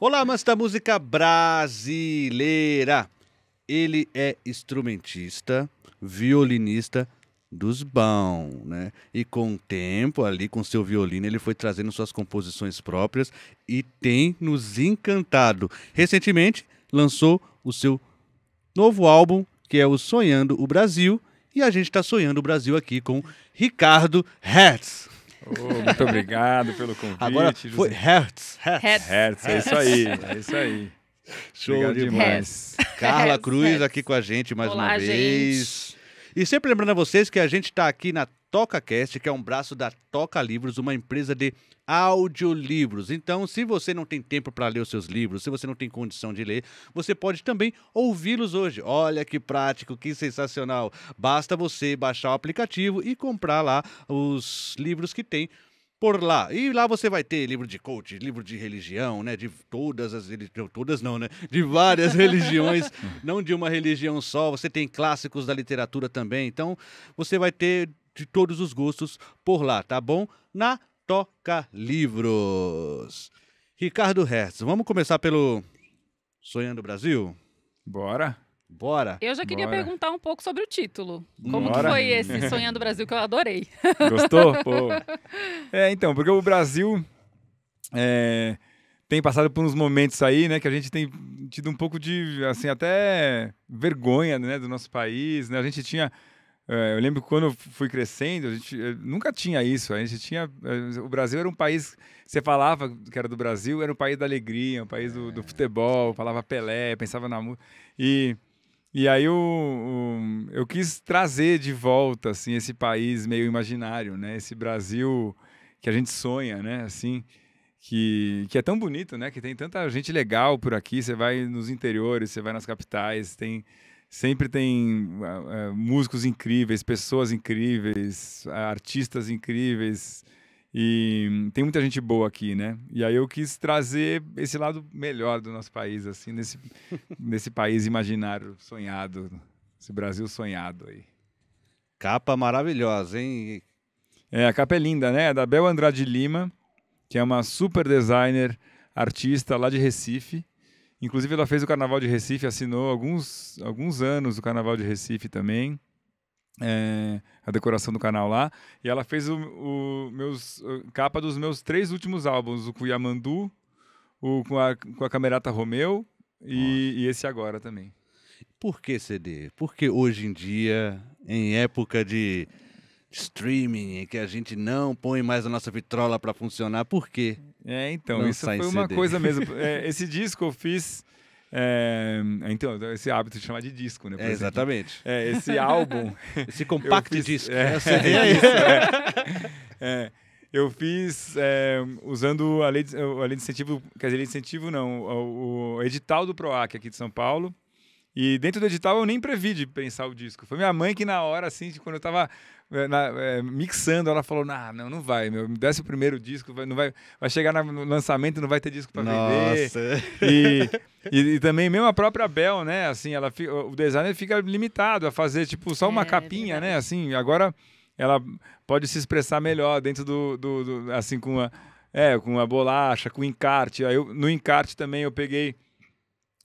Olá, mas da música brasileira. Ele é instrumentista, violinista dos bons, né? E com o tempo ali com seu violino ele foi trazendo suas composições próprias e tem nos encantado. Recentemente lançou o seu novo álbum que é o Sonhando o Brasil e a gente está sonhando o Brasil aqui com Ricardo Hertz. Oh, muito obrigado pelo convite. Agora foi Hertz. Hertz. Hertz, Hertz é isso aí. É isso aí. Show obrigado demais. Hertz. Carla Cruz aqui com a gente mais Olá, uma vez. Gente. E sempre lembrando a vocês que a gente está aqui na TocaCast, que é um braço da Toca Livros, uma empresa de audiolivros. Então, se você não tem tempo para ler os seus livros, se você não tem condição de ler, você pode também ouvi-los hoje. Olha que prático, que sensacional. Basta você baixar o aplicativo e comprar lá os livros que tem por lá. E lá você vai ter livro de coach, livro de religião, né? De todas as todas não, né? De várias religiões, não de uma religião só. Você tem clássicos da literatura também. Então, você vai ter de todos os gostos por lá, tá bom? Na Toca Livros. Ricardo Hertz, vamos começar pelo Sonhando Brasil? Bora. Bora. Eu já queria Bora. perguntar um pouco sobre o título. Como Bora. que foi esse Sonhando Brasil que eu adorei? Gostou? Pô. É, então, porque o Brasil é, tem passado por uns momentos aí, né, que a gente tem tido um pouco de, assim, até vergonha, né, do nosso país, né? A gente tinha é, eu lembro que quando eu fui crescendo, a gente eh, nunca tinha isso. A gente tinha. Eh, o Brasil era um país. Você falava que era do Brasil, era um país da alegria, um país do, do futebol, falava Pelé, pensava na música. E, e aí eu, eu, eu quis trazer de volta assim, esse país meio imaginário, né? Esse Brasil que a gente sonha, né? Assim. Que, que é tão bonito, né? Que tem tanta gente legal por aqui. Você vai nos interiores, você vai nas capitais, tem Sempre tem uh, uh, músicos incríveis, pessoas incríveis, artistas incríveis. E tem muita gente boa aqui, né? E aí eu quis trazer esse lado melhor do nosso país, assim, nesse, nesse país imaginário sonhado, esse Brasil sonhado aí. Capa maravilhosa, hein? É, a capa é linda, né? É da Bel Andrade Lima, que é uma super designer, artista lá de Recife. Inclusive, ela fez o Carnaval de Recife, assinou alguns, alguns anos o Carnaval de Recife também. É, a decoração do canal lá. E ela fez o, o meus, a capa dos meus três últimos álbuns: o Cuyamandu, o com a, com a Camerata Romeu e, e, esse agora também. Por que CD? Porque hoje em dia, em época de streaming, que a gente não põe mais a nossa vitrola para funcionar, por quê? É, então, não isso foi uma CD. coisa mesmo. É, esse disco eu fiz. É, então, esse hábito de chamar de disco, né? É, exatamente. É, esse álbum. Esse compacto fiz, disco. É, é, é isso, né? é. eu fiz usando a lei, de, a lei de incentivo, quer dizer, lei de incentivo não, o, o edital do PROAC aqui de São Paulo. E dentro do edital eu nem previ de pensar o disco. Foi minha mãe que na hora, assim, quando eu tava eh, na, é, mixando, ela falou: nah, não, não vai, meu, me desce o primeiro disco, vai, não vai, vai chegar na, no lançamento não vai ter disco para vender. E, e, e, também mesmo a própria Bel, né? Assim, ela fica, o designer fica limitado a fazer, tipo, só uma é, é né? Assim, agora ela pode se expressar melhor dentro do. do, do assim, com uma, é, com uma bolacha, com encarte. Aí eu, no encarte também eu peguei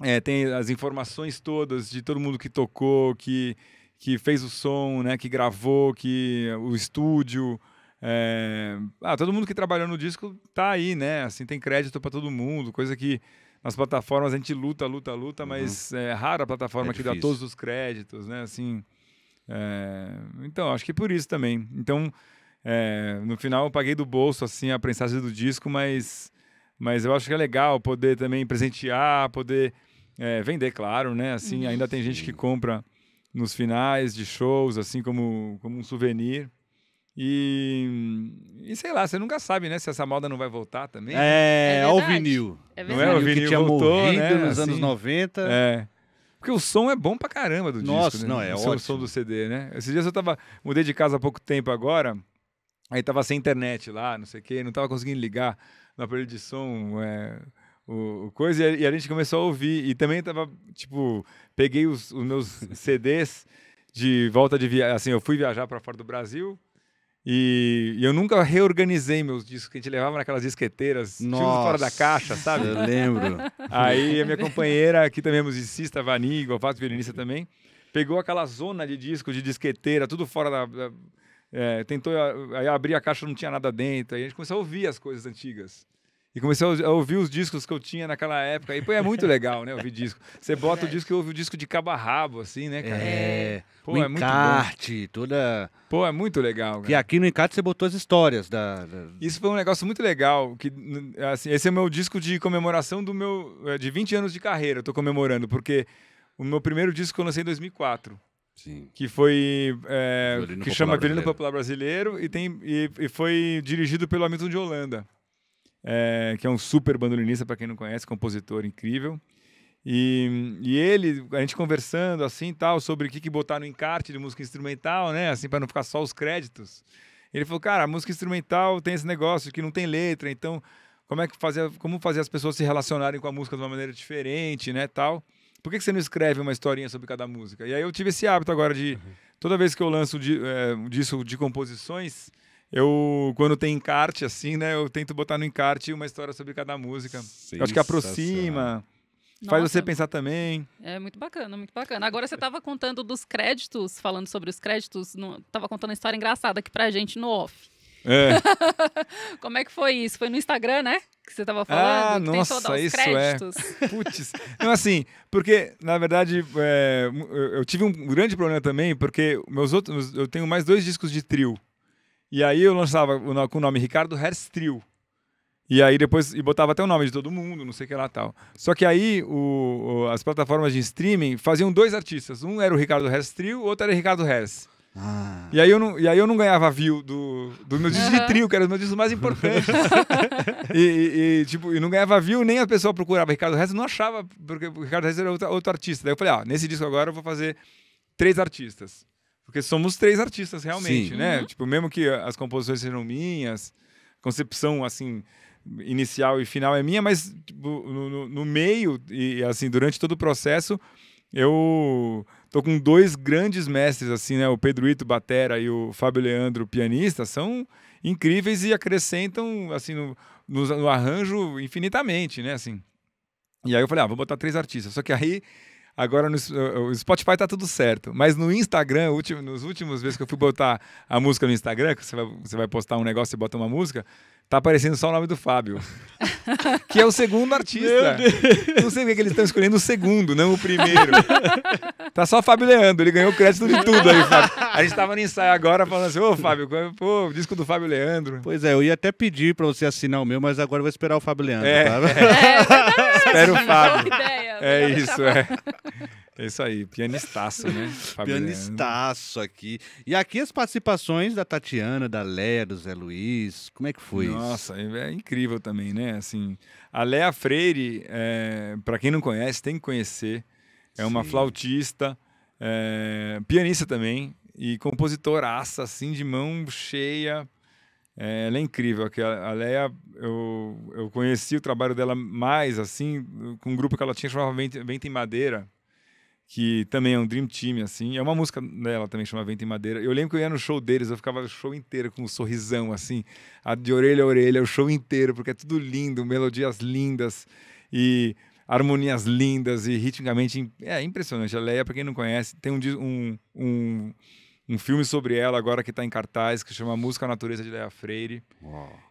é, tem as informações todas de todo mundo que tocou, que, que fez o som, né, que gravou, que o estúdio. É... Ah, todo mundo que trabalhou no disco tá aí, né? Assim, tem crédito para todo mundo, coisa que nas plataformas a gente luta, luta, luta, uhum. mas é rara a plataforma é que dá todos os créditos, né? Assim, é... Então, acho que por isso também. Então, é, no final eu paguei do bolso, assim, a prensagem do disco, mas, mas eu acho que é legal poder também presentear, poder é, vender, claro, né? Assim, uhum. ainda tem gente que compra nos finais de shows, assim como, como um souvenir. E, e sei lá, você nunca sabe, né? Se essa moda não vai voltar também. Né? É, é, é verdade. vinil. É verdade. não é? O vinil que tinha voltou, né? nos assim, anos 90. É. Porque o som é bom pra caramba do Nossa, disco. Nossa, né? não, é o ótimo. O som do CD, né? Esses dias eu tava... Mudei de casa há pouco tempo agora. Aí tava sem internet lá, não sei o quê. Não tava conseguindo ligar no aparelho de som. É o, o coisa e a, e a, gente começou a ouvir. E também tava, tipo, peguei os, os meus CDs de volta de viagem. Assim, eu fui viajar para fora do Brasil e, e, eu nunca reorganizei meus discos, que a gente levava naquelas disqueteiras, Nossa, fora da caixa, sabe? Eu lembro. Aí a minha companheira, que também é musicista, Vani, Govato violinista também, pegou aquela zona de disco, de disqueteira, tudo fora da... da é, tentou aí abrir a caixa, não tinha nada dentro. Aí a gente começou a ouvir as coisas antigas. E comecei a ouvir os discos que eu tinha naquela época. E pô, é muito legal, né? Ouvir disco. Você bota o disco e ouve o disco de cabo a rabo, assim, né, cara? É. Pô, o é encarte, muito bom. toda. Pô, é muito legal. Cara. E aqui no encarte você botou as histórias da. Isso foi um negócio muito legal. Que, assim, esse é o meu disco de comemoração do meu. Eh, de 20 anos de carreira, eu tô comemorando, porque o meu primeiro disco eu lancei em 2004. Sim. Que foi. É, que Popular chama Violino Popular Brasileiro e, tem, e, e foi dirigido pelo Hamilton de Holanda é, que é um super bandolinista, para quem não conhece, compositor incrível. E, e, ele, a gente conversando assim tal, sobre o que, que botar no encarte de música instrumental, né? Assim, para não ficar só os créditos. Ele falou, cara, a música instrumental tem esse negócio que não tem letra, então como é que fazer, como fazer as pessoas se relacionarem com a música de uma maneira diferente, né, tal. Por que, que você não escreve uma historinha sobre cada música? E aí eu tive esse hábito agora de, uhum. toda vez que eu lanço é, um disco de composições, eu, quando tem encarte, assim, né? Eu tento botar no encarte uma história sobre cada música. Eu acho que aproxima. Nossa. Faz você pensar também. É muito bacana, muito bacana. Agora você estava contando dos créditos, falando sobre os créditos, estava contando uma história engraçada aqui pra gente no off. É. Como é que foi isso? Foi no Instagram, né? Que você estava falando? Ah, nossa, isso é. créditos. é. Putz. Não, assim, porque, na verdade, é, eu tive um grande problema também, porque meus outros, eu tenho mais dois discos de trio. E aí eu lançava com o nome Ricardo Trio E aí depois e botava até o nome de todo mundo, não sei o que lá tal. Só que aí o, o, as plataformas de streaming faziam dois artistas. Um era o Ricardo Trio o outro era o Ricardo Hers. Ah. E, aí eu não, e aí eu não ganhava view do, do meu disco uhum. de trio, que era o meu disco mais importante. e, e, e, tipo, e não ganhava view, nem a pessoa procurava Ricardo Hess, não achava, porque o Ricardo Hess era outro, outro, artista. Daí eu falei, ah, nesse disco agora eu vou fazer três artistas. Porque somos três artistas realmente, Sim. né? Uhum. Tipo, mesmo que as composições sejam minhas, concepção assim inicial e final é minha, mas tipo, no, no, no, meio e assim durante todo o processo eu tô com dois grandes mestres assim, né? O Pedro Ito batera e o Fábio Leandro pianista são incríveis e acrescentam assim no, no, no arranjo infinitamente, né? Assim. E aí eu falei, ah, vou botar três artistas. Só que aí Agora no o Spotify tá tudo certo. Mas no Instagram, último, nos últimos vezes que eu fui botar a música no Instagram, que você vai, você vai postar um negócio e bota uma música, tá aparecendo só o nome do Fábio. que é o segundo artista. Não sei porque que eles estão escolhendo o segundo, não o primeiro. tá só Fábio Leandro, ele ganhou crédito de tudo aí, Fábio. A gente tava no ensaio agora falando assim, ô Fábio, é pô, disco do Fábio Leandro. Pois é, eu ia até pedir para você assinar o meu, mas agora eu vou esperar o Fábio Leandro, é, tá? É, é Espero o Fábio. ideia, é né? isso, é. É isso aí, pianistaço, né? Pianistaço aqui. E aqui as participações da Tatiana, da Léa, do Zé Luiz. Como é que foi Nossa, isso? Nossa, é, é incrível também, né? Assim, a Léa Freire, é, para quem não conhece, tem que conhecer. É Sim. uma flautista, é, pianista também e compositoraça, assim, de mão cheia. É, ela é incrível. A Leia, eu, eu conheci o trabalho dela mais, assim, com um grupo que ela tinha chamado Vento em Madeira que também é um dream team, assim. É uma música dela também, chama Vento em Madeira. Eu lembro que eu ia no show deles, eu ficava o show inteiro com um sorrisão, assim, de orelha a orelha, o show inteiro, porque é tudo lindo, melodias lindas e harmonias lindas e ritmicamente... É impressionante. A Leia, é, para quem não conhece, tem um, um, um um filme sobre ela agora que está em cartaz, que chama Música Natureza de Léa Freire.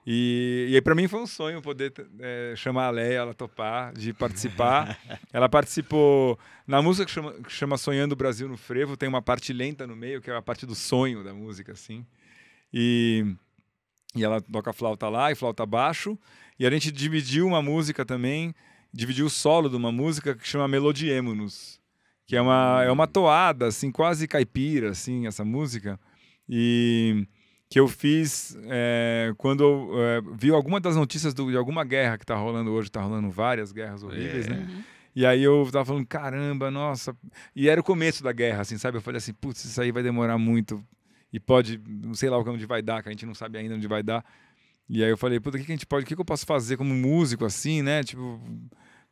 E, e, aí para mim foi um sonho poder é, chamar a Léa, ela topar, de participar. ela participou na música que chama, que chama Sonhando o Brasil no Frevo, tem uma parte lenta no meio, que é a parte do sonho da música, assim. E, e ela toca flauta lá e flauta baixo. E a gente dividiu uma música também, dividiu o solo de uma música que chama Melodiemonos. nos que é uma, é uma toada, assim, quase caipira, assim, essa música. E que eu fiz é, quando é, vi alguma das notícias do, de alguma guerra que está rolando hoje, está rolando várias guerras horríveis, né? é. né? E aí eu tava falando, caramba, nossa. E era o começo da guerra, assim, sabe? Eu falei assim, putz, isso aí vai demorar muito. E pode, não sei lá onde vai dar, que a gente não sabe ainda onde vai dar. E aí eu falei, puta, o que, que a gente pode, o que, que eu posso fazer como músico, assim, né? Tipo,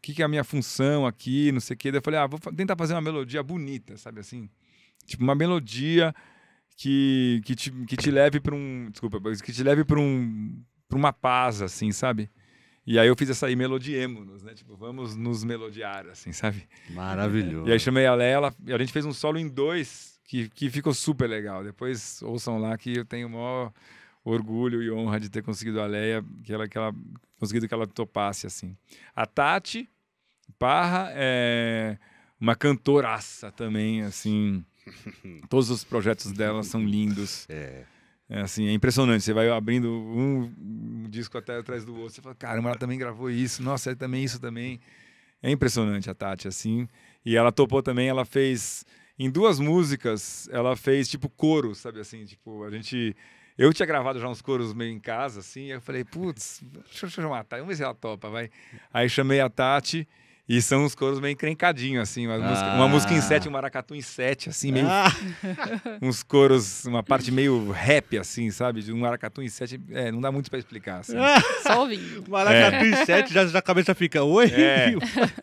que, que é a minha função aqui, não sei o quê. Daí eu falei, ah, vou tentar fazer uma melodia bonita, sabe assim? Tipo, uma melodia que, que, te, que te leve para um. Desculpa, que te leve para um, para uma paz, assim, sabe? E aí eu fiz essa aí, melodiemos-nos, né? Tipo, vamos nos melodiar, assim, sabe? Maravilhoso. E aí chamei a Lela, e a gente fez um solo em dois, que, que ficou super legal. Depois ouçam lá que eu tenho o maior orgulho e honra de ter conseguido a Leia, que ela, que ela conseguido que ela topasse assim. A Tati Parra é uma cantoraça também, assim. Todos os projetos dela são lindos. É. É assim, é impressionante. Você vai abrindo um disco até atrás do outro. Você fala, caramba, ela também gravou isso. Nossa, ela é também isso também. É impressionante a Tati, assim. E ela topou também, ela fez... Em duas músicas, ela fez, tipo, coro, sabe assim? Tipo, a gente eu tinha gravado já uns coros meio em casa, assim, eu falei, putz, deixa, deixa eu chamar a Tati, vamos ver se ela topa, vai. Aí chamei a Tati. E são uns coros meio encrencadinhos, assim. Uma, ah. música, uma, ah. música, em sete, um maracatu em sete, assim, meio. Ah. uns coros, uma parte meio rap, assim, sabe? De um maracatu em sete. É, não dá muito para explicar. Assim. Ah. Só ouvindo. Maracatu é. em sete, já, já a cabeça fica, oi? É,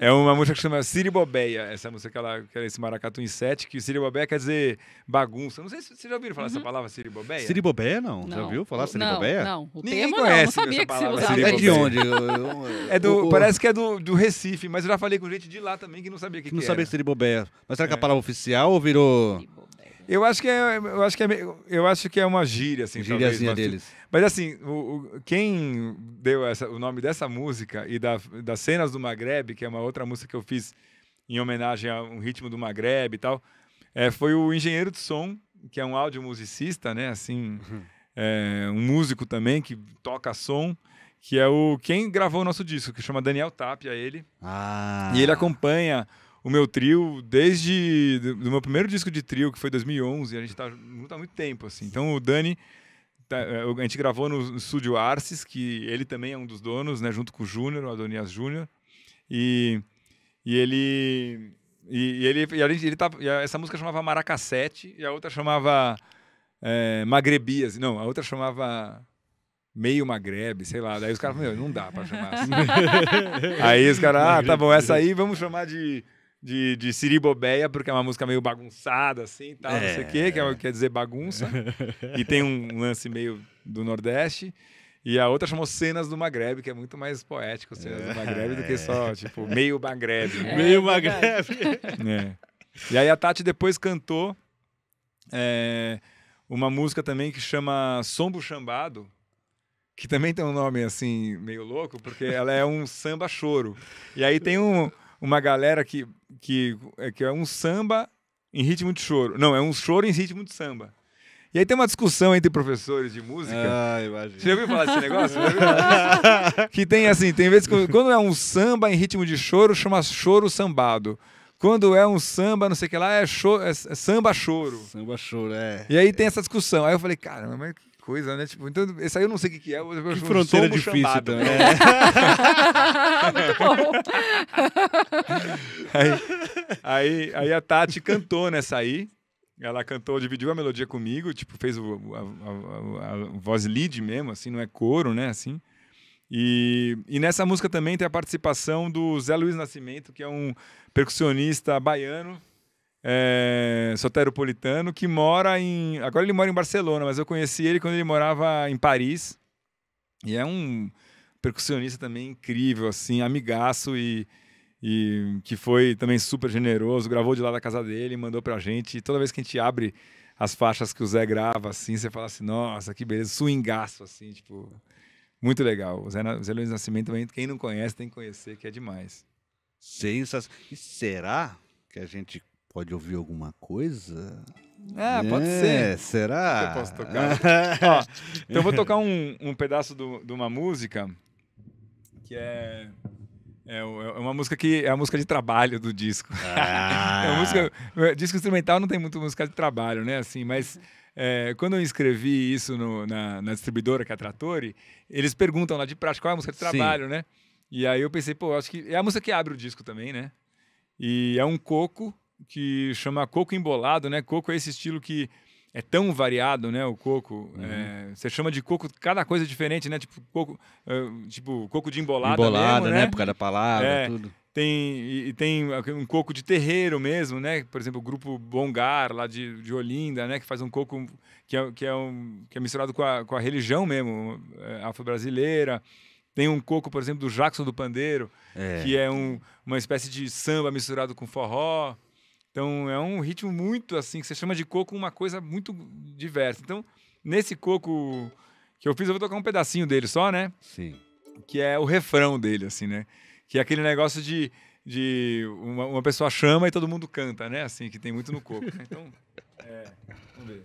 é uma música que chama Siri Bobeia, essa música que ela, que é esse maracatu em sete, que Siri Bobeia quer dizer bagunça. Não sei se vocês já ouviram falar uhum. essa palavra Siri Bobeia. Siri Bobeia, não. não. Já ouviu falar Siri Bobeia? Não, o Ninguém conhece não, não sabia que se usava. É de onde? é do, o, o... parece que é do, do Recife, mas eu já já falei com gente de lá também que não sabia o que, que, não que sabia que seria bobeia. Mas será que é. a palavra oficial ou virou. Eu acho que é, eu acho que é, eu acho que é uma gíria, assim, Gíriazinha talvez, deles. Mas assim, o, o, quem deu essa, o nome dessa música e da, das cenas do Magreb, que é uma outra música que eu fiz em homenagem a um ritmo do Magreb e tal, é, foi o engenheiro de som, que é um audiomusicista, né, assim, uhum. é, um músico também que toca som que é o quem gravou o nosso disco, que chama Daniel Tapia, ele. Ah. E ele acompanha o meu trio desde do meu primeiro disco de trio, que foi 2011, e a gente tá junto há muito tempo, assim. Então o Dani tá, é, a gente gravou no estúdio Arces, que ele também é um dos donos, né, junto com o Júnior, o Adonias Júnior. E, e ele e, e ele e a gente, ele tá, essa música chamava Maracacete e a outra chamava é, Magrebias. Não, a outra chamava meio magrebe, sei lá. Daí os caras falam, meu, não dá pra chamar assim. aí os caras, ah, tá bom, essa aí vamos chamar de, de, de Siribobeia, porque é uma música meio bagunçada, assim, tal, é. não sei o quê, que é, quer dizer bagunça. e tem um lance meio do Nordeste. E a outra chamou Cenas do Magrebe, que é muito mais poético, Cenas do Magrebe é. do que só, tipo, meio magrebe. Né? É, meio Magreb. É. E aí a Tati depois cantou eh, uma música também que chama Sombo Chambado, que também tem um nome assim meio louco, porque ela é um samba choro. E aí tem um, uma galera que, que, é, que é um samba em ritmo de choro. Não, é um choro em ritmo de samba. E aí tem uma discussão entre professores de música. Ah, imagina. Você já ouviu falar desse negócio? que tem assim, tem vezes que quando é um samba em ritmo de choro, chama choro sambado. Quando é um samba, não sei o que lá, é, cho é, é samba choro. Samba choro, é. E aí tem essa discussão. Aí eu falei, cara, mas coisa, né? Tipo, então, esse aí eu não sei o que, que é. Eu, que fronteira difícil chambado. também. É. Muito bom. Aí, aí, aí, a Tati cantou nessa aí. Ela cantou, dividiu a melodia comigo, tipo, fez o, a, a, a, voz lead mesmo, assim, não é coro, né? Assim. E, e nessa música também tem a participação do Zé Luiz Nascimento, que é um percussionista baiano é, soteropolitano que mora em. Agora ele mora em Barcelona, mas eu conheci ele quando ele morava em Paris. E é um percussionista também incrível, assim, amigaço e, e que foi também super generoso. Gravou de lá da casa dele, mandou pra gente. E toda vez que a gente abre as faixas que o Zé grava, assim, você fala assim: nossa, que beleza, swingaço, assim, tipo. Muito legal. O Zé, o Zé Luiz Nascimento também, quem não conhece, tem que conhecer, que é demais. Sensacional. E será que a gente pode ouvir alguma coisa? Ah, é, pode ser. Será? É eu posso tocar? Ó, então eu vou tocar um, um pedaço do, de uma música que é, é. é, é uma música que é a música de trabalho do disco. Ah. é música, disco instrumental não tem muito música de trabalho, né? Assim, mas é, quando eu escrevi isso no, na, na, distribuidora, que é a Trattori, eles perguntam lá de prática qual é a música de trabalho, Sim. né? E aí eu pensei, pô, acho que é a música que abre o disco também, né? E é um coco que chama coco embolado, né? Coco é esse estilo que é tão variado, né? O coco. Uhum. É, você chama de coco cada coisa diferente, né? Tipo coco, é, tipo, coco de embolada. Embolada, mesmo, né? né? Por cada palavra, é, tudo. Tem, e, tem um coco de terreiro mesmo, né? Por exemplo, o grupo Bongar, lá de, de Olinda, né? Que faz um coco que é, que é, um, que é misturado com a, com a religião mesmo, é, afro-brasileira. Tem um coco, por exemplo, do Jackson do Pandeiro, é. que é um, uma espécie de samba misturado com forró. Então é um ritmo muito assim, que você chama de coco uma coisa muito diversa. Então, nesse coco que eu fiz, eu vou tocar um pedacinho dele só, né? Sim. Que é o refrão dele, assim, né? Que é aquele negócio de, de uma, uma pessoa chama e todo mundo canta, né? Assim, que tem muito no coco. Né? Então, é, vamos ver.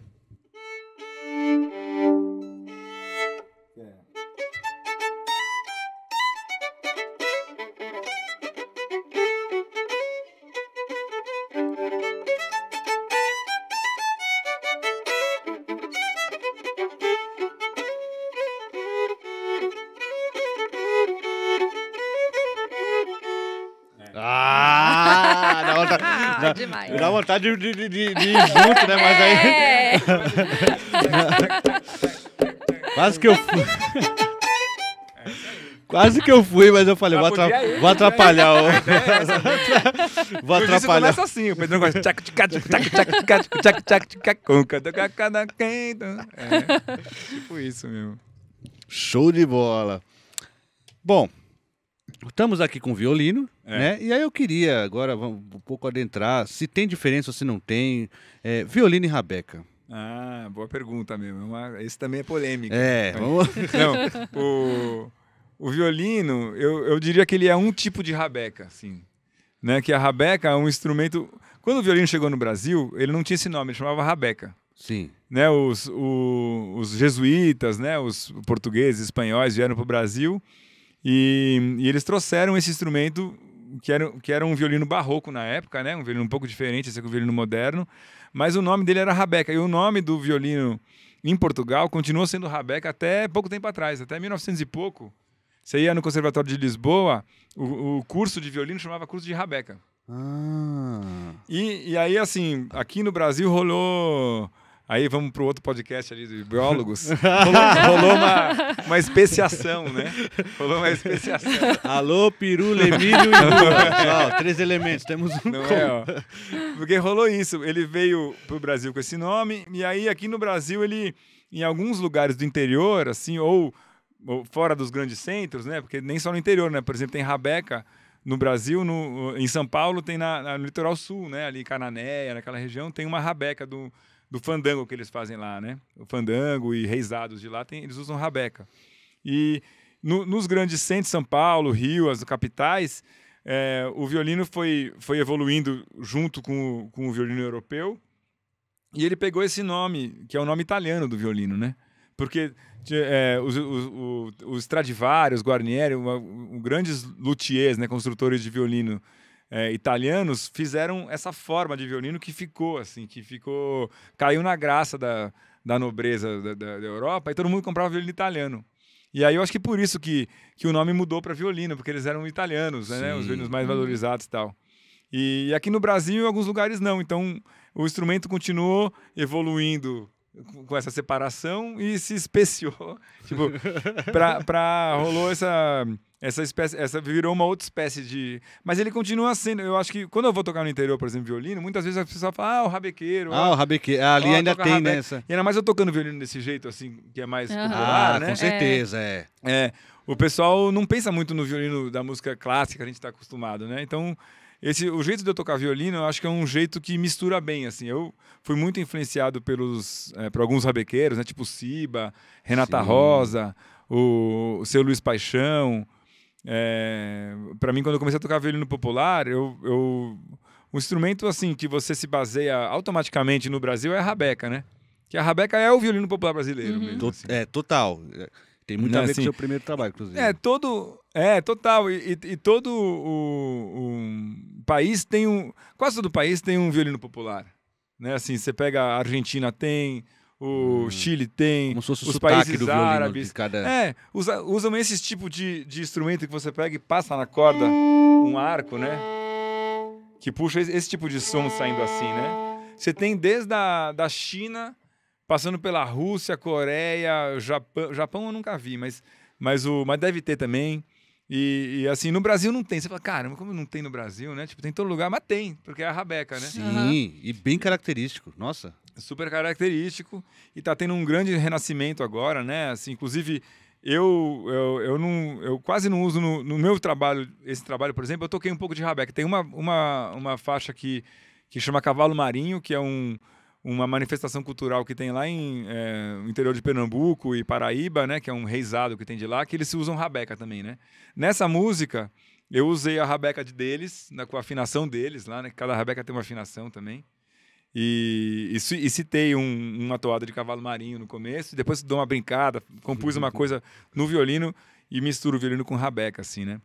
dá, demais. Dá vontade de, de, de, de ir junto, né? Mas aí. É. Quase que eu fui. Quase que eu fui, mas eu falei, vou, atra vou, né? atrapalhar. O... É, é vou atrapalhar. Isso começa assim, o Pedrão gosta. Tchac, tchac, tchac, tchac, tchac, tchac, tchac, tchac, É, tipo isso mesmo. Show de bola. Bom, Estamos aqui com o violino, é. né? E aí eu queria agora um pouco adentrar se tem diferença ou se não tem. É, violino e rabeca. Ah, boa pergunta mesmo. É uma, esse também é polêmico. É, né? vamos... não, o, o violino, eu, eu diria que ele é um tipo de rabeca, assim. Né? Que a rabeca é um instrumento. Quando o violino chegou no Brasil, ele não tinha esse nome, ele chamava rabeca. Sim. Né, os, o, os jesuítas, né, os portugueses, espanhóis vieram para o Brasil e, e eles trouxeram esse instrumento que era, que era um violino barroco na época, né? Um violino um pouco diferente, esse é um violino moderno. Mas o nome dele era rabeca. E o nome do violino em Portugal continuou sendo rabeca até pouco tempo atrás, até 1900 e pouco. Você ia no Conservatório de Lisboa, o, o curso de violino chamava curso de rabeca. Ah. E, e aí, assim, aqui no Brasil rolou Aí vamos para o outro podcast ali de biólogos. Rolou, rolou, uma, uma especiação, né? Rolou uma especiação. Alô, peru, lemílio e oh, Três elementos, temos um. Não é, ó. Porque rolou isso. Ele veio para o Brasil com esse nome, e aí aqui no Brasil ele, em alguns lugares do interior, assim, ou, ou fora dos grandes centros, né? Porque nem só no interior, né? Por exemplo, tem Rabeca no Brasil, no, em São Paulo, tem na, na, no litoral sul, né? Ali Cananéia, naquela região, tem uma rabeca do do fandango que eles fazem lá, né? O fandango e reisados de lá, tem, eles usam rabeca. E no, nos grandes centros, São Paulo, Rio, as capitais, é, o violino foi, foi evoluindo junto com, com o violino europeu. E ele pegou esse nome, que é o nome italiano do violino, né? Porque é, os, os, os Stradivari, os Guarnieri, um, grandes luthiers, né, construtores de violino é, italianos fizeram essa forma de violino que ficou assim, que ficou caiu na graça da, da nobreza da, da, da Europa e todo mundo comprava violino italiano. E aí eu acho que por isso que, que o nome mudou para violino, porque eles eram italianos, né, os violinos mais uhum. valorizados e tal. E aqui no Brasil, em alguns lugares não. Então, o instrumento continuou evoluindo com essa separação e se especiou. tipo, pra, pra, rolou essa. Essa espécie, essa virou uma outra espécie de. Mas ele continua sendo. Eu acho que quando eu vou tocar no interior, por exemplo, violino, muitas vezes a pessoa fala ah, o rabequeiro. Ah, ó, o ah, rabequeiro. Ah, ali ó, ainda tem né, rabeque. nessa. E ainda mais eu tocando violino desse jeito, assim, que é mais uhum. popular, ah, né? Com é. certeza, é. É. O pessoal não pensa muito no violino da música clássica, a gente está acostumado, né? Então, esse, o jeito de eu tocar violino, eu acho que é um jeito que mistura bem, assim. Eu fui muito influenciado pelos, é, por alguns rabequeiros, né? Tipo Siba, Renata Sim. Rosa, o, o seu Luiz Paixão. É, eh, para mim, quando eu comecei a tocar violino popular, eu, eu, um instrumento assim que você se baseia automaticamente no Brasil é a rabeca, né? Que a rabeca é o violino popular brasileiro. Uhum. Mesmo, assim. É, total. Tem muito não, a ver assim, com é o seu primeiro trabalho, inclusive. É, todo. É, total. E, e, e todo o, o, país tem um. Quase todo o país tem um violino popular. Né? Assim, você pega a Argentina, tem. O hum. Chile tem, Como se fosse os países do árabes. Cada... É, usa, usam esse tipo de, de instrumento que você pega e passa na corda um arco, né? Que puxa esse, esse tipo de som saindo assim, né? Você tem desde a da China passando pela Rússia, Coreia, Japão. Japão eu nunca vi, mas, mas, o, mas deve ter também. E, e, assim, no Brasil não tem. Você fala, caramba, como não tem no Brasil, né? Tipo, tem em todo lugar, mas tem, porque é a rabeca, né? Sim, uhum. e bem característico, nossa. Super característico. E tá tendo um grande renascimento agora, né? Assim, inclusive, eu, eu, eu, não, eu quase não uso no, no meu trabalho, esse trabalho, por exemplo, eu toquei um pouco de rabeca. Tem uma, uma, uma faixa que, que chama Cavalo Marinho, que é um uma manifestação cultural que tem lá em é, interior de Pernambuco e Paraíba, né, que é um reizado que tem de lá, que eles usam rabeca também, né? Nessa música, eu usei a rabeca de deles, na, né, com a afinação deles lá, né? Cada rabeca tem uma afinação também. E, e, e citei um, uma toada de cavalo marinho no começo, depois dou uma brincada, compus uma coisa no violino e misturo o violino com rabeca, assim, né?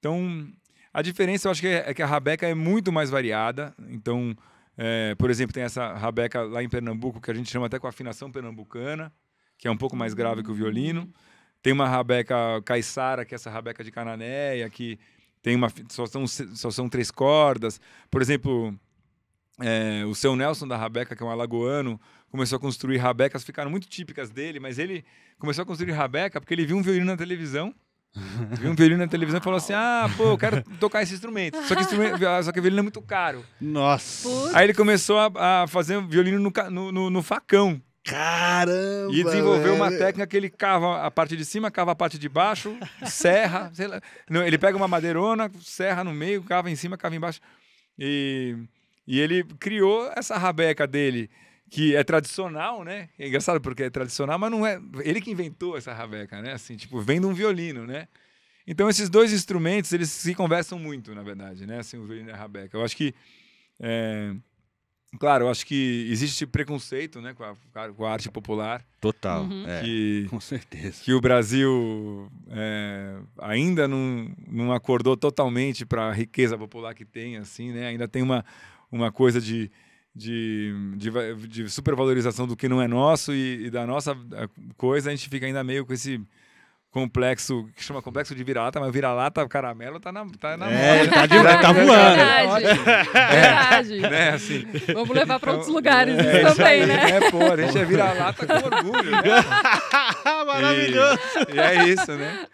Então, a diferença eu acho que é, é que a rabeca é muito mais variada, então é, por exemplo, tem essa rabeca lá em Pernambuco, que a gente chama até com afinação pernambucana, que é um pouco mais grave que o violino. Tem uma rabeca caiçara, que é essa rabeca de cananéia, que tem uma, só, são, só são três cordas. Por exemplo, é, o seu Nelson da Rabeca, que é um alagoano, começou a construir rabecas, ficaram muito típicas dele, mas ele começou a construir rabeca porque ele viu um violino na televisão Viu um violino na televisão e falou assim: Ah, pô, eu quero tocar esse instrumento. Só que, instrumento, só que violino é muito caro. Nossa. Putz. Aí ele começou a, a fazer violino no, no, no, facão. Caramba! E desenvolveu velho. uma técnica que ele cava a parte de cima, cava a parte de baixo, serra. Não, ele pega uma madeirona, serra no meio, cava em cima, cava embaixo. E, e ele criou essa rabeca dele que é tradicional, né? É engraçado porque é tradicional, mas não é. Ele que inventou essa rabeca, né? Assim, tipo, vem de um violino, né? Então esses dois instrumentos eles se conversam muito, na verdade, né? Assim, o violino e a rabeca. Eu acho que, é... claro, eu acho que existe preconceito, né, com a, com a arte popular. Total. Uhum. É, que, é, com certeza. Que o Brasil é, ainda não, não acordou totalmente para a riqueza popular que tem, assim, né? Ainda tem uma uma coisa de de, de, de supervalorização do que não é nosso e, e, da nossa coisa, a gente fica ainda meio com esse complexo, que chama complexo de vira-lata, mas vira-lata caramelo tá na, tá na é, Tá, de, tá, tá voando. Verdade. É. Verdade. É, assim. Vamos levar para outros então, lugares é, isso também, aí, né? É, Pô, a gente é vira-lata com orgulho, né? Maravilhoso. E, e, é isso, né?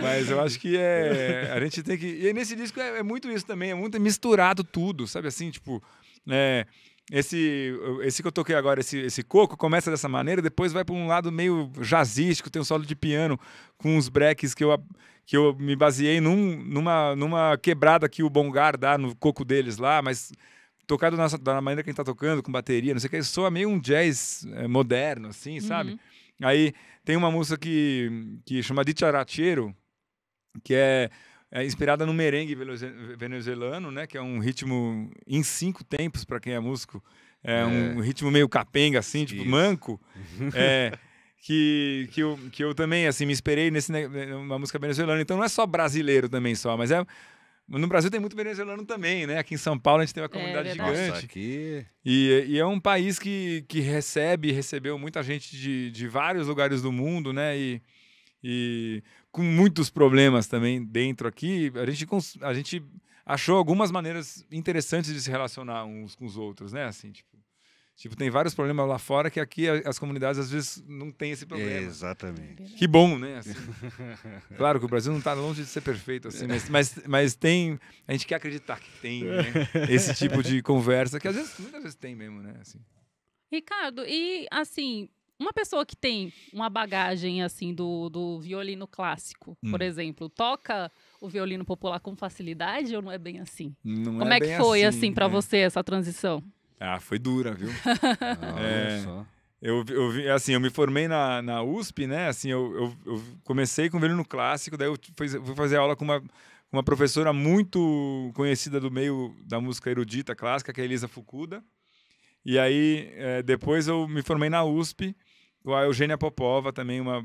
Mas eu acho que é... A gente tem que... E é nesse disco é, é muito isso também, é muito misturado tudo, sabe assim? Tipo, é, esse, esse que eu toquei agora, esse, esse coco, começa dessa maneira, depois vai para um lado meio jazzístico, tem um solo de piano com uns breques que eu, que eu me baseei num, numa, numa quebrada que o Bongar dá no coco deles lá, mas tocado na, da maneira que a gente está tocando, com bateria, não sei o que, soa meio um jazz é, moderno, assim, uhum. sabe? Uhum. Aí tem uma música que, que chama Dicharachero, que é é inspirada no merengue venezuelano, né? Que é um ritmo em cinco tempos para quem é músico. É, é, um ritmo meio capenga, assim, tipo Isso. manco. Uhum. é, que, que, eu, que eu também, assim, me inspirei nesse, numa né, música venezuelana. Então não é só brasileiro também só, mas é... No Brasil tem muito venezuelano também, né? Aqui em São Paulo a gente tem uma é comunidade é gigante. Nossa, aqui... E, e, é um país que, que recebe, recebeu muita gente de, de vários lugares do mundo, né? E, e com muitos problemas também dentro aqui, a gente, a gente achou algumas maneiras interessantes de se relacionar uns com os outros, né? Assim, tipo, tipo tem vários problemas lá fora que aqui as comunidades às vezes não tem esse problema. Exatamente. Que bom, né? Assim, claro que o Brasil não está longe de ser perfeito, assim, mas, mas, mas, tem. A gente quer acreditar que tem né? esse tipo de conversa que às vezes muitas vezes tem mesmo, né? Assim. Ricardo, e assim, uma pessoa que tem uma bagagem assim do, do violino clássico, hum. por exemplo, toca o violino popular com facilidade ou não é bem assim? Não Como é, é que foi assim, assim para é. você essa transição? Ah, foi dura, viu? ah, é, eu, eu assim, eu me formei na, na USP, né? Assim, eu, eu, eu comecei com violino clássico, daí eu fui, fui fazer aula com uma uma professora muito conhecida do meio da música erudita clássica, que é Elisa Fukuda. E aí, é, depois eu me formei na USP a Eugênia Popova também, uma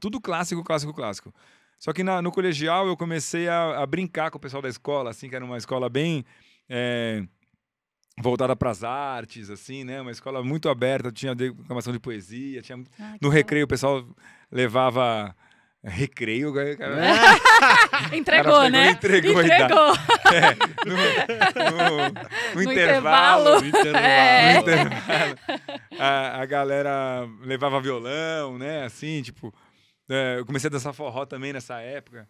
tudo clássico, clássico, clássico. Só que na, no colegial eu comecei a, a, brincar com o pessoal da escola, assim, que era uma escola bem é, voltada para as artes, assim, né? Uma escola muito aberta, tinha declamação de poesia, tinha ah, no recreio o pessoal levava recreio, cara... Né? entregou, cara né? Entregou. entregou. É, no, no, no, no, intervalo. intervalo. intervalo, é. intervalo a, a, galera levava violão, né? Assim, tipo. É, eu comecei a dançar forró também nessa época.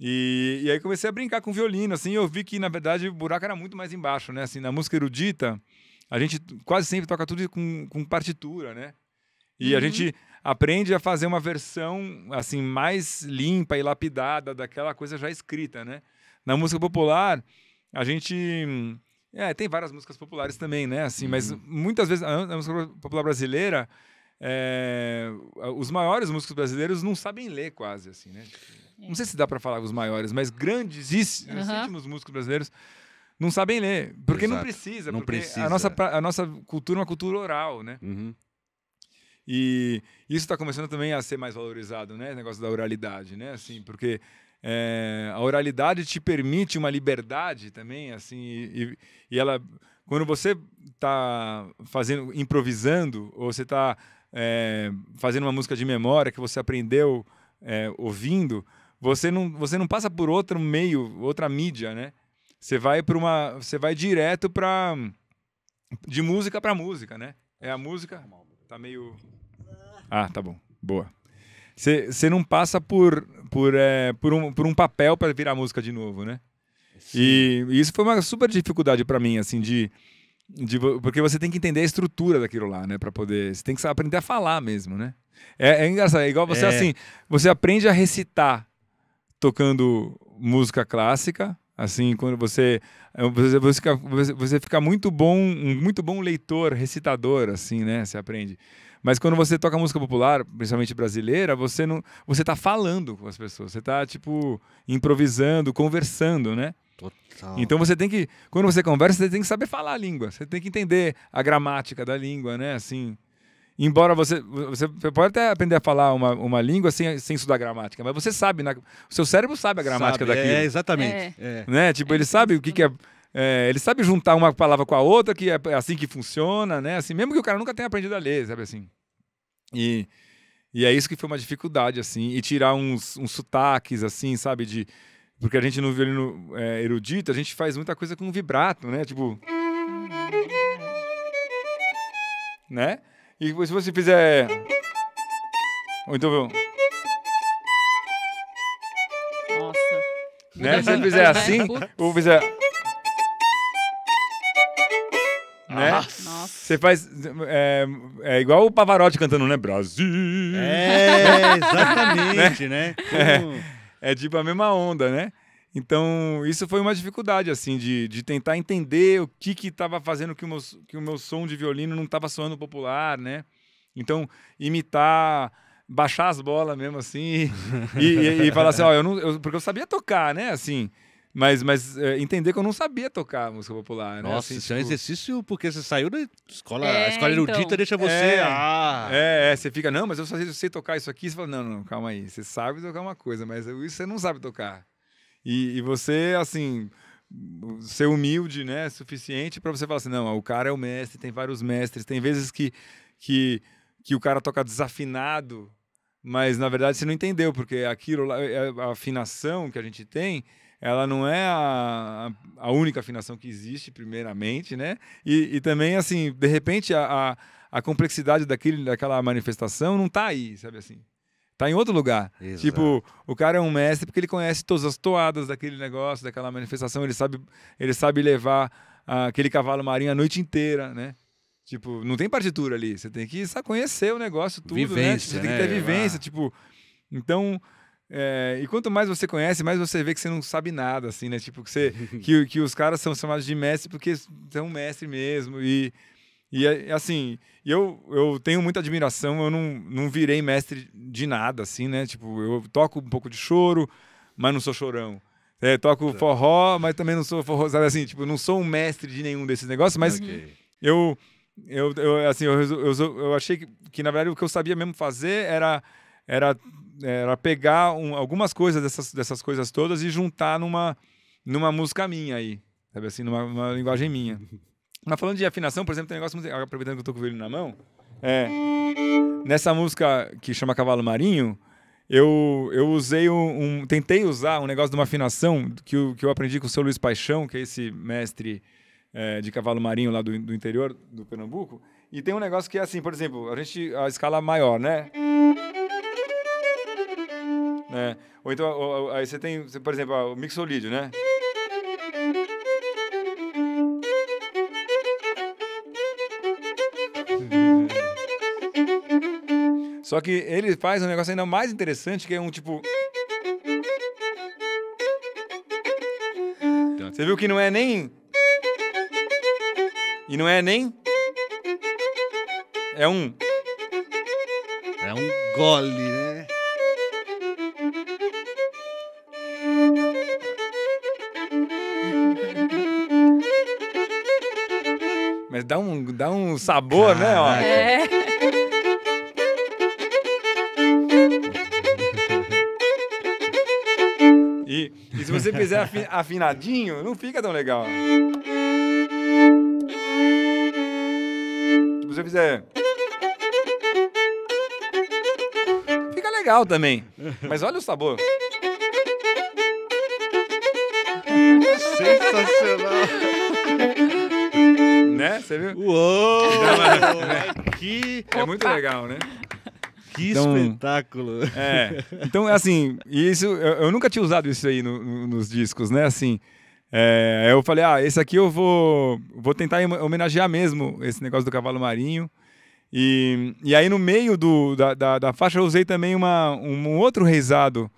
E, e aí comecei a brincar com violino, assim. Eu vi que, na verdade, o buraco era muito mais embaixo, né? Assim, na música erudita, a gente quase sempre toca tudo com, com partitura, né? E uhum. a gente aprende a fazer uma versão assim mais limpa e lapidada daquela coisa já escrita, né? Na música popular, a gente é, tem várias músicas populares também, né? Assim, uhum. mas muitas vezes a, música popular brasileira é, os maiores músicos brasileiros não sabem ler quase, assim, né? É. Não sei se dá para falar os maiores, mas grandes, uhum. músicos brasileiros não sabem ler, porque Exato. não precisa, não porque precisa. A nossa, a nossa cultura é uma cultura oral, né? Uhum. E isso está começando também a ser mais valorizado, né? O negócio da oralidade, né? Assim, porque é, a oralidade te permite uma liberdade também, assim, e, e ela, quando você está fazendo, improvisando, ou você está é, eh, fazendo uma música de memória que você aprendeu é, ouvindo, você não, você não passa por outro meio, outra mídia, né? Você vai para uma, você vai direto para de música para música, né? É a música. Tá meio. Ah, tá bom. Boa. Você não passa por, por, é, por, um, por um papel para virar música de novo, né? Sim. E, e isso foi uma super dificuldade para mim, assim, de, de. Porque você tem que entender a estrutura daquilo lá, né? Para poder. Você tem que aprender a falar mesmo, né? É, é engraçado, é igual você, é... assim. Você aprende a recitar tocando música clássica Assim, quando você eh, você, você, fica, você, fica muito bom, muito bom leitor, recitador, assim, né? Você aprende. Mas quando você toca música popular, principalmente brasileira, você não, você tá falando com as pessoas, você tá tipo improvisando, conversando, né? Total. Então você tem que, quando você conversa, você tem que saber falar a língua, você tem que entender a gramática da língua, né? Assim, embora você, você pode até aprender a falar uma, uma língua sem, sem estudar gramática, mas você sabe, né o seu cérebro sabe a gramática sabe, é, daquilo. É, exatamente. É. Né? Tipo, é. ele sabe o que, que é, né? é, Ele sabe juntar uma palavra com a outra, que é assim que funciona, né? Assim, mesmo que o cara nunca tenha aprendido a ler, sabe assim. E, e é isso que foi uma dificuldade, assim. E tirar uns, uns sotaques, assim, sabe, de... Porque a gente no violino é, erudito, a gente faz muita coisa com vibrato, né? Tipo... Né? E se você fizer. Ou então. Nossa. Né? Se você fizer é, assim, ou fizer. Né? Nossa. Você faz. É, é, igual o Pavarotti cantando, né? Brasil! É, exatamente, né? né? Como... É, é tipo a mesma onda, né? Então, isso foi uma dificuldade, assim, de, de tentar entender o que que estava fazendo que o, meu, que o meu som de violino não estava soando popular, né? Então, imitar, baixar as bolas mesmo, assim, e, e, e falar assim, ó, eu não... Eu, porque eu sabia tocar, né, assim... Mas, mas é, entender que eu não sabia tocar música popular, né? Nossa, assim, isso tipo... é um tipo exercício porque você saiu da escola, é, a escola erudita então. deixa você. É, ah. é, é, você fica, não, mas eu só sei, eu sei tocar isso aqui. Você fala, não, não, calma aí, você sabe tocar uma coisa, mas isso você não sabe tocar. E, e você, assim, ser humilde, né, suficiente para você falar assim, não, o cara é o mestre, tem vários mestres, tem vezes que, que, que o cara toca desafinado, mas na verdade você não entendeu, porque aquilo, é, a afinação que a gente tem, ela não é a, a única afinação que existe, primeiramente, né, e, e também, assim, de repente a, a, a complexidade daquele daquela manifestação não está aí, sabe assim, tá em outro lugar. Exato. Tipo, o cara é um mestre porque ele conhece todas as toadas daquele negócio, daquela manifestação, ele sabe, ele sabe levar ah, aquele cavalo marinho a noite inteira, né? Tipo, não tem partitura ali, você tem que sabe, conhecer o negócio tudo, né? Tipo, vivência, né? Você tem que né? ter vivência, ah. tipo, então é, e quanto mais você conhece, mais você vê que você não sabe nada, assim, né? Tipo, que, você, que, que os caras são chamados de mestre porque são mestre mesmo. E, e é, é assim, eu, eu tenho muita admiração, eu não, não virei mestre de nada, assim, né? Tipo, eu toco um pouco de choro, mas não sou chorão. É, toco tá. forró, mas também não sou forró, sabe assim, tipo, não sou um mestre de nenhum desses negócios, mas okay. eu, eu, eu, assim, eu, eu, eu achei que, que, na verdade, o que eu sabia mesmo fazer era, era, era pegar um, algumas coisas dessas, dessas coisas todas e juntar numa, numa música minha aí, sabe assim, numa, numa linguagem minha. Mas falando de afinação, por exemplo, tem um negócio Aproveitando que eu tô com o violino na mão. É, nessa música que chama Cavalo Marinho, eu, eu usei um, um, Tentei usar um negócio de uma afinação que eu, que eu aprendi com o seu Luiz Paixão, que é esse mestre é, de cavalo marinho lá do, do interior do Pernambuco. E tem um negócio que é assim, por exemplo, a gente. a escala maior, né? É, ou então, ou, ou, aí você tem, por exemplo, o mixolídio, né? Só que ele faz um negócio ainda mais interessante, que é um tipo. Você viu que não é nem. E não é nem. É um. É um gole, né? Mas dá um, dá um sabor, né? Ó. É. Se você fizer afinadinho, não fica tão legal. Se você fizer. Fica legal também. Mas olha o sabor. Sensacional. Né? Você viu? Uou! É que. É muito legal, né? Que então, espetáculo! É. Então, assim, isso eu, eu nunca tinha usado isso aí no, nos discos, né? Assim, é, eu falei, ah, esse aqui eu vou, vou tentar homenagear mesmo esse negócio do cavalo marinho. E, e aí no meio do, da, da, da faixa eu usei também uma, um, um outro reizado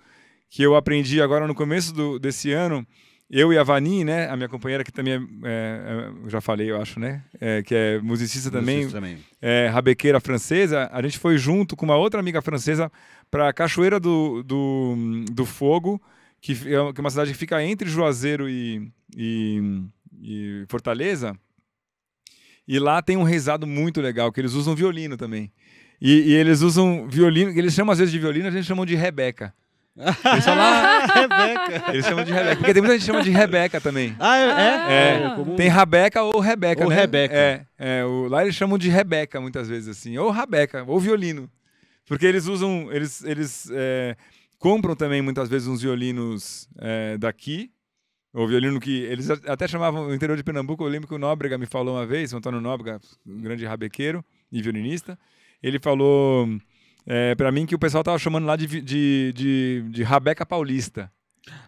que eu aprendi agora no começo do, desse ano, eu e a Vani, né, a minha companheira que também é, é eu é, já falei, eu acho, né, é, que é musicista também, musicista também. É, rabequeira francesa, a gente foi junto com uma outra amiga francesa para Cachoeira do, do, do Fogo, é, que é uma cidade que fica entre Juazeiro e, e, e Fortaleza, e lá tem um rezado muito legal, que eles usam violino também. E, e eles usam violino, eles chamam às vezes de violino, a gente chama de Rebeca. Eles chamam ah, Rebeca. Eles chamam de Rebeca. Porque tem muita gente que chama de Rebeca também. Ah, é? Ah, é. é. é Como... Tem Rabeca ou Rebeca. Ou né? Rebeca. É. é o... Lá eles chamam de Rebeca muitas vezes, assim. Ou Rabeca, ou violino. Porque eles usam. Eles, eles é, compram também muitas vezes uns violinos é, daqui. O violino que eles até chamavam o interior de Pernambuco. Eu lembro que o Nóbrega me falou uma vez, o Antônio Nóbrega, um grande rabequeiro e violinista. Ele falou é, para mim que o pessoal tava chamando lá de, de, de, de Rabeca Paulista.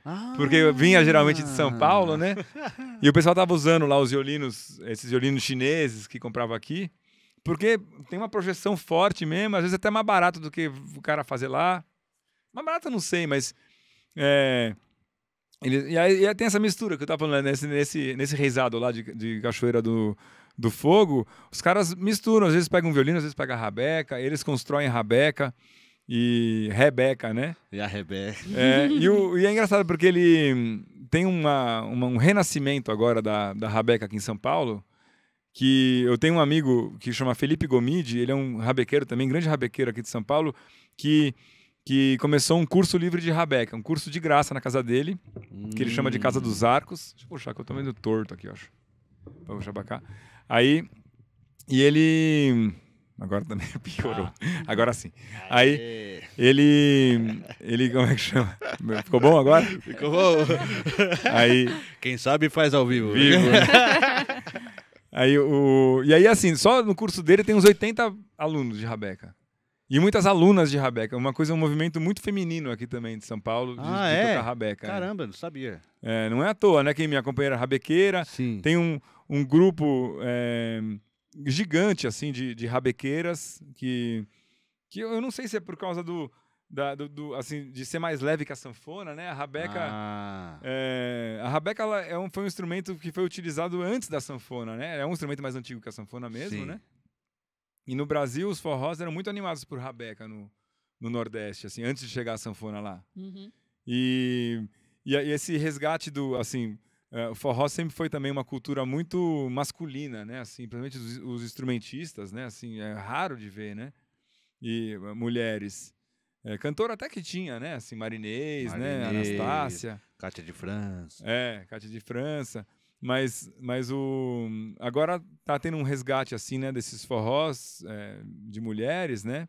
Ah. Porque eu vinha geralmente de São Paulo, né? Ah. E o pessoal tava usando lá os violinos, esses violinos chineses que comprava aqui, porque tem uma projeção forte mesmo, às vezes até mais barato do que o cara fazer lá. Mais barato eu não sei, mas. É, ele, e, aí, e aí tem essa mistura que eu tava falando, né? nesse, nesse, nesse reisado lá de, de Cachoeira do, do fogo, os caras misturam. Às vezes pegam um violino, às vezes pegam a rabeca, eles constroem rabeca e Rebeca, né? E a Rebeca. É, e, o, e, é engraçado porque ele hum, tem uma, uma, um renascimento agora da, da Rabeca aqui em São Paulo, que eu tenho um amigo que chama Felipe Gomide, ele é um rabequeiro também, grande rabequeiro aqui de São Paulo, que, que começou um curso livre de Rabeca, um curso de graça na casa dele, que ele chama de Casa dos hum. Arcos. Deixa eu puxar que eu tô meio torto aqui, eu acho. Vou puxar pra cá. Aí, e ele. Agora também piorou. Ah. Agora sim. Aí ele. Ele, como é que chama? Ficou bom agora? Ficou bom. Aí. Quem sabe faz ao vivo. Vivo. Né? aí, o... E aí, assim, só no curso dele tem uns 80 alunos de Rabeca. E muitas alunas de rabeca. Uma coisa, um movimento muito feminino aqui também de São Paulo, de, ah, de é? rabeca. É. Caramba, não sabia. É, não é à toa, né? Quem minha companheira rabequeira. Sim. Tem um, um grupo é, gigante assim de, de rabequeiras que, que eu não sei se é por causa do, da, do, do, assim, de ser mais leve que a sanfona, né? A rabeca, ah. é, a rabeca ela é um, foi um instrumento que foi utilizado antes da sanfona, né? É um instrumento mais antigo que a sanfona mesmo, Sim. né? E no Brasil os forrós eram muito animados por rabeca no, no Nordeste, assim, antes de chegar a sanfona lá. Uhum. E, e, e esse resgate do, assim, é, o forró sempre foi também uma cultura muito masculina, né? Assim, principalmente os, os instrumentistas, né? Assim, é raro de ver, né? E eh, mulheres. É, cantora até que tinha, né? Assim, Marinês, né, Marinês né? Anastácia. Cátia de França. É, Cátia de França. Mas, mas o agora tá tendo um resgate, assim, né? Desses forrós é, de mulheres, né?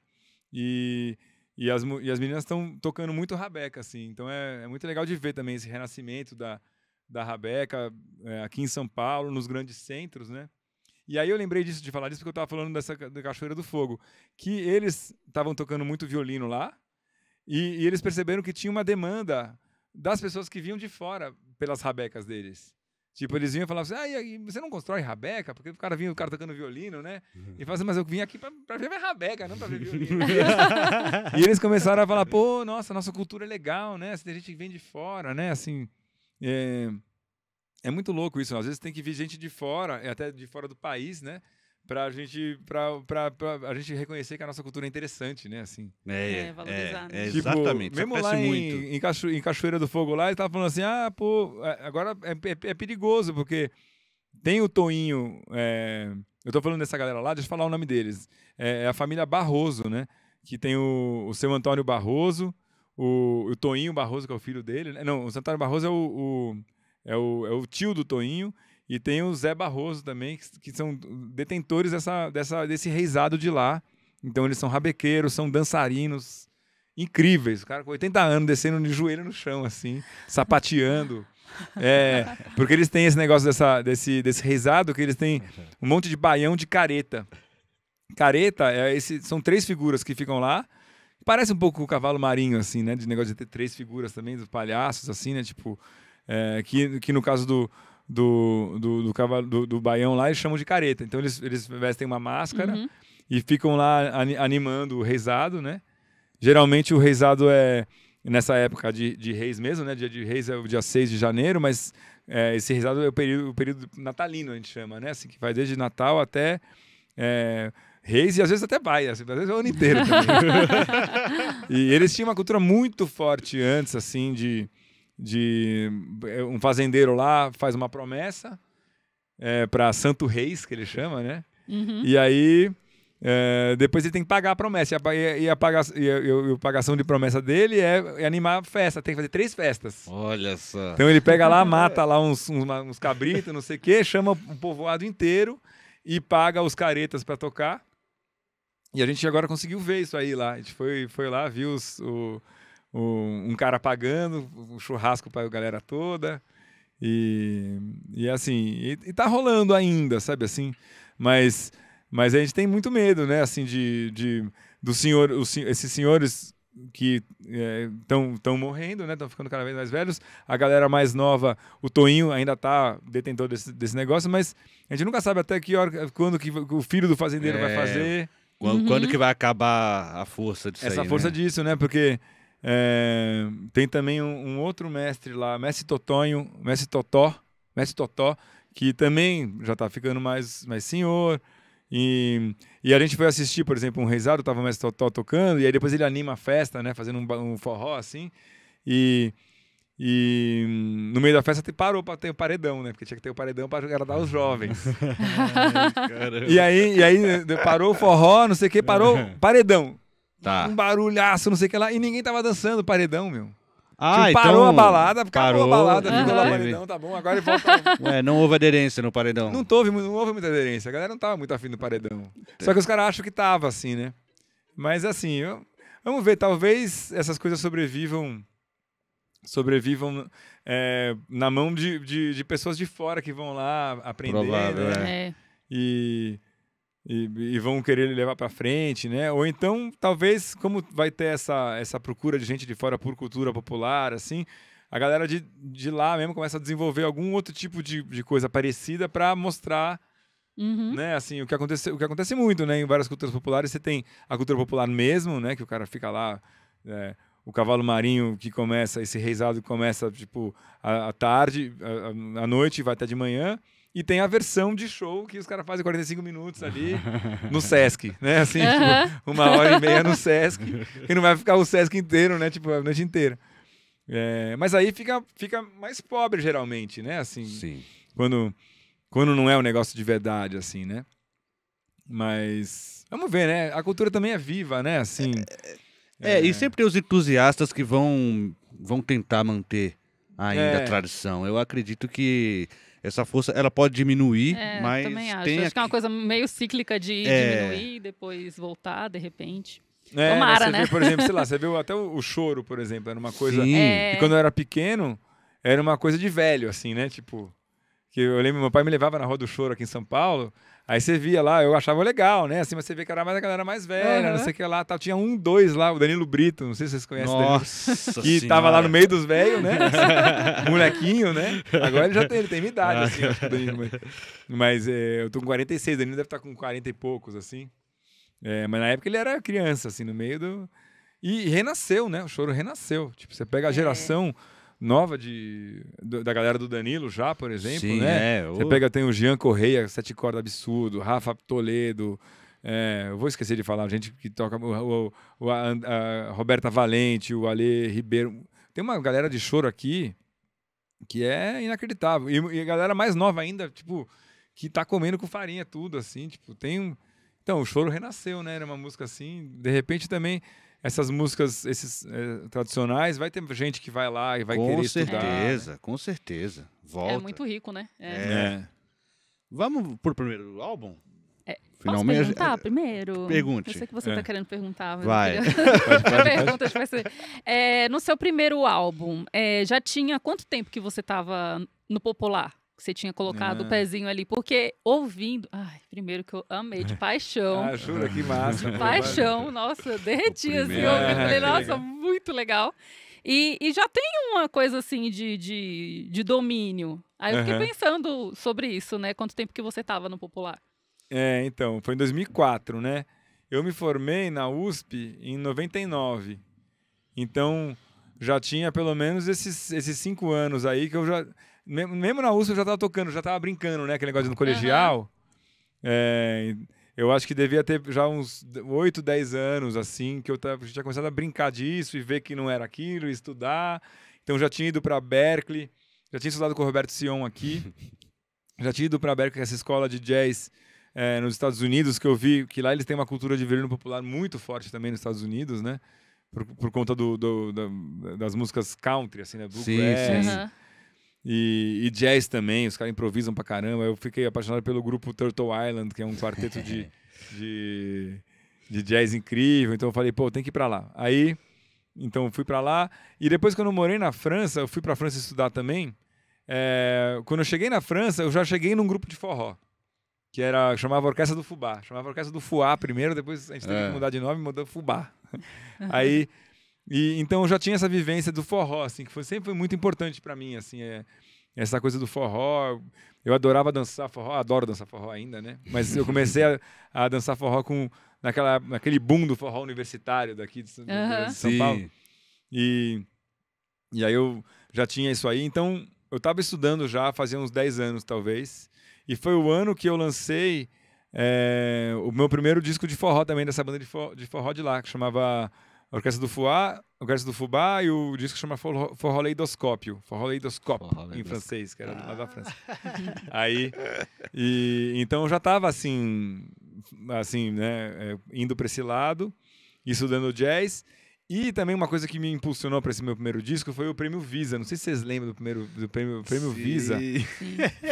E e as, e as meninas estão tocando muito rabeca, assim. Então é, é muito legal de ver também esse renascimento da, da Rabeca, é, aqui em São Paulo, nos grandes centros, né? E aí eu lembrei disso, de falar disso, porque eu estava falando dessa da Cachoeira do Fogo, que eles estavam tocando muito violino lá, e, e, eles perceberam que tinha uma demanda das pessoas que vinham de fora pelas rabecas deles. Tipo, eles vinham e falavam assim, ah, e, você não constrói rabeca? Porque o cara vinha, o cara tocando violino, né? E falava assim, mas eu vim aqui para ver minha rabeca, não para ver violino. e eles começaram a falar, pô, nossa, nossa cultura é legal, né? Tem gente que vem de fora, né? Assim, é, é muito louco isso. Né? Às vezes tem que vir gente de fora, é até de fora do país, né? Pra gente, pra, pra, pra a gente reconhecer que a nossa cultura é interessante, né? Assim. É, é É, é, né? tipo, exatamente. Mesmo lá em, em, Cacho, em, Cachoeira do Fogo, lá, ele tava falando assim: ah, pô, é, agora é, é, é perigoso, porque tem o Toinho. eu tô falando dessa galera lá, deixa eu falar o nome deles. É, a família Barroso, né? Que tem o, o seu Antônio Barroso, o, o Toinho Barroso, que é o filho dele. Né? Não, o Santana Barroso é o, o, é o, é o tio do Toinho. E tem o Zé Barroso também, que, que são detentores dessa, dessa, desse reisado de lá. Então eles são rabequeiros, são dançarinos incríveis. O cara com 80 anos descendo de joelho no chão, assim, sapateando. É, porque eles têm esse negócio dessa, desse, desse reisado que eles têm um monte de baião de careta. Careta é esse, são três figuras que ficam lá. Parece um pouco o cavalo marinho, assim, né? De negócio de ter três figuras também, dos palhaços, assim, né? Tipo, é, que, que no caso do, do, do, do cavalo, do, do, baião lá, eles chamam de careta. Então eles, eles vestem uma máscara uhum. e ficam lá animando o reisado, né? Geralmente o reisado é nessa época de, de reis mesmo, né? Dia de reis é o dia 6 de janeiro, mas é, esse reisado é o período, o período natalino, a gente chama, né? Assim, que vai desde Natal até... É, reis e às vezes até pai, assim, às vezes é o ano inteiro também. e eles tinham uma cultura muito forte antes, assim, de, de é, um fazendeiro lá faz uma promessa é, para santo reis, que ele chama, né? Uhum. E aí é, depois ele tem que pagar a promessa. E a, e a, paga, e a, e a pagação de promessa dele é, é, animar a festa. Tem que fazer três festas. Olha só. Então ele pega lá, mata lá uns, uns, uns cabritos, não sei o quê, chama o povoado inteiro e paga os caretas para tocar. E a gente agora conseguiu ver isso aí lá. A gente foi, foi lá, viu os, o, o, um cara pagando, um churrasco para a galera toda. E, e assim, e, e tá rolando ainda, sabe assim? Mas, mas a gente tem muito medo, né? Assim, de, de do senhor, esses senhores que estão é, tão morrendo, né? Estão ficando cada vez mais velhos. A galera mais nova, o Toinho ainda tá detentor desse, desse negócio, mas a gente nunca sabe até que hora, quando que o filho do fazendeiro é. vai fazer. Quando, uhum. quando, que vai acabar a força disso Essa aí, força né? disso, né? Porque é, tem também um, um, outro mestre lá, Mestre Totonho, Mestre Totó, Mestre Totó, que também já tá ficando mais, mais senhor. E, e a gente foi assistir, por exemplo, um Reisado, tava o Mestre Totó tocando, e aí depois ele anima a festa, né? Fazendo um, um forró assim. E e no meio da festa te parou para ter o paredão, né? Porque tinha que ter o paredão para agradar os ah. jovens. Ai, e aí, e aí né, parou o forró, não sei o que, parou paredão. Tá. Um barulhaço, não sei o que lá. E ninguém tava dançando paredão, meu. Ah, tipo, então, parou a balada, parou, a balada, ficou lá paredão, tá bom, agora volta. É, não houve aderência no paredão. Não houve, não houve muita aderência, a galera não tava muito afim do paredão. Só que os caras acham que tava, assim, né? Mas assim, eu, vamos ver, talvez essas coisas sobrevivam sobrevivam é, na mão de, de, de, pessoas de fora que vão lá aprender. Provável, né? é. E, e, e, vão querer levar para frente, né? Ou então, talvez, como vai ter essa, essa procura de gente de fora por cultura popular, assim, a galera de, de lá mesmo começa a desenvolver algum outro tipo de, de coisa parecida para mostrar. Uhum. Né, assim, o que, acontece, o que acontece muito, né? Em várias culturas populares, você tem a cultura popular mesmo, né? Que o cara fica lá é, o cavalo marinho que começa, esse reisado começa tipo à tarde, à noite, vai até de manhã. E tem a versão de show que os caras fazem 45 minutos ali no Sesc, né? Assim, uhum. tipo, uma hora e meia no Sesc. E não vai ficar o Sesc inteiro, né? Tipo, a noite inteira. É, mas aí fica, fica mais pobre, geralmente, né? Assim, Sim. Quando, quando não é um negócio de verdade, assim, né? Mas... Vamos ver, né? A cultura também é viva, né? Assim... É, é é, é, e é. sempre tem os entusiastas que vão, vão tentar manter ainda é. a tradição. Eu acredito que essa força ela pode diminuir, é, mas também acho. Tem acho que é uma coisa meio cíclica de é. diminuir e depois voltar de repente. É, né, Tomara, você né? Viu, por exemplo, sei lá, você viu até o, o choro, por exemplo, era uma coisa. Sim. É. E quando eu era pequeno, era uma coisa de velho, assim, né? Tipo, que eu lembro, meu pai me levava na Rua do Choro aqui em São Paulo. Aí você via lá, eu achava legal, né? Assim, mas você vê que era mais a galera mais velha, uhum. não sei o que lá. Tal. Tinha um, dois lá, o Danilo Brito, não sei se vocês conhecem Nossa Danilo, Que senhora. tava lá no meio dos velhos, né? Molequinho, né? Agora ele já tem, ele tem minha idade, ah. assim, acho que o Danilo. Mas, mas é, eu tô com 46, o Danilo deve estar tá com 40 e poucos, assim. É, mas na época ele era criança, assim, no meio do. E, e renasceu, né? O choro renasceu. Tipo, você pega a é. geração. É nova de, da galera do Danilo já, por exemplo, Sim, né? É, o... Você pega, tem o Jean Correia, Sete cordas Absurdo, Rafa Toledo, é, eu vou esquecer de falar, gente que toca, o, o a, a, Roberta Valente, o Ale Ribeiro. Tem uma galera de choro aqui que é inacreditável. E, e a galera mais nova ainda, tipo, que tá comendo com farinha tudo, assim, tipo, tem um... Então, o Choro renasceu, né? Era uma música assim, de repente também essas músicas esses, é, tradicionais, vai ter gente que vai lá e vai com querer certeza, estudar. Com né? certeza, com certeza. Volta. É muito rico, né? É. é. é. Vamos por primeiro álbum? É, Finalmente. Posso perguntar primeiro? Pergunte. Eu sei que você está é. Tá querendo perguntar. Mas vai. Eu... pode, Perguntas vai ser. no seu primeiro álbum, é, já tinha quanto tempo que você estava no popular? que você tinha colocado o é. pezinho ali, porque ouvindo. Ai, primeiro que eu amei, de paixão. Ah, jura, que massa. De paixão, nossa, eu derreti assim, ouvindo. Ah, falei, nossa, legal. muito legal. E, e, já tem uma coisa assim de, de, de domínio. Aí eu fiquei uhum. pensando sobre isso, né? Quanto tempo que você estava no Popular? É, então, foi em 2004, né? Eu me formei na USP em 99. Então, já tinha pelo menos esses, esses cinco anos aí que eu já mesmo na USP eu já estava tocando, já estava brincando, né? Aquele negócio do colegial. Uhum. É, eu acho que devia ter já uns 8, 10 anos, assim, que eu tava, já tinha começado a brincar disso e ver que não era aquilo, estudar. Então já tinha ido para Berkeley, já tinha estudado com o Roberto Sion aqui. já tinha ido para Berkeley, é essa escola de jazz é, nos Estados Unidos, que eu vi que lá eles têm uma cultura de violino popular muito forte também nos Estados Unidos, né? Por, por conta do, do, da, das músicas country, assim, né? sim, sim. Uhum. E, e, jazz também, os caras improvisam pra caramba. Eu fiquei apaixonado pelo grupo Turtle Island, que é um quarteto de, de, de, jazz incrível. Então eu falei, pô, tem que ir pra lá. Aí, então fui pra lá. E depois, quando eu morei na França, eu fui pra França estudar também. É, quando eu cheguei na França, eu já cheguei num grupo de forró. Que era, chamava Orquestra do Fubá. Chamava Orquestra do Fuá primeiro, depois a gente teve é. que mudar de nome e mudou Fubá. Aí e, então eu já tinha essa vivência do forró, assim, que foi, sempre foi muito importante para mim, assim, é, essa coisa do forró. Eu adorava dançar forró, adoro dançar forró ainda, né? Mas eu comecei a, a dançar forró com naquela, naquele boom do forró universitário daqui de, São, uhum. de São Paulo. E, e aí eu já tinha isso aí, então eu estava estudando já, fazia uns 10 anos talvez, e foi o ano que eu lancei é, o meu primeiro disco de forró também, dessa banda de forró de, forró de lá, que chamava a Orquestra do Fubá, Orquestra do Fubá e o disco chama Forroleidoscópio. Forroleidoscópio, em francês, que era ah. da França. Aí, e, então eu já estava assim, assim, né, é, indo para esse lado, estudando jazz. E também uma coisa que me impulsionou para esse meu primeiro disco foi o Prêmio Visa. Não sei se vocês lembram do primeiro do Prêmio, prêmio Visa.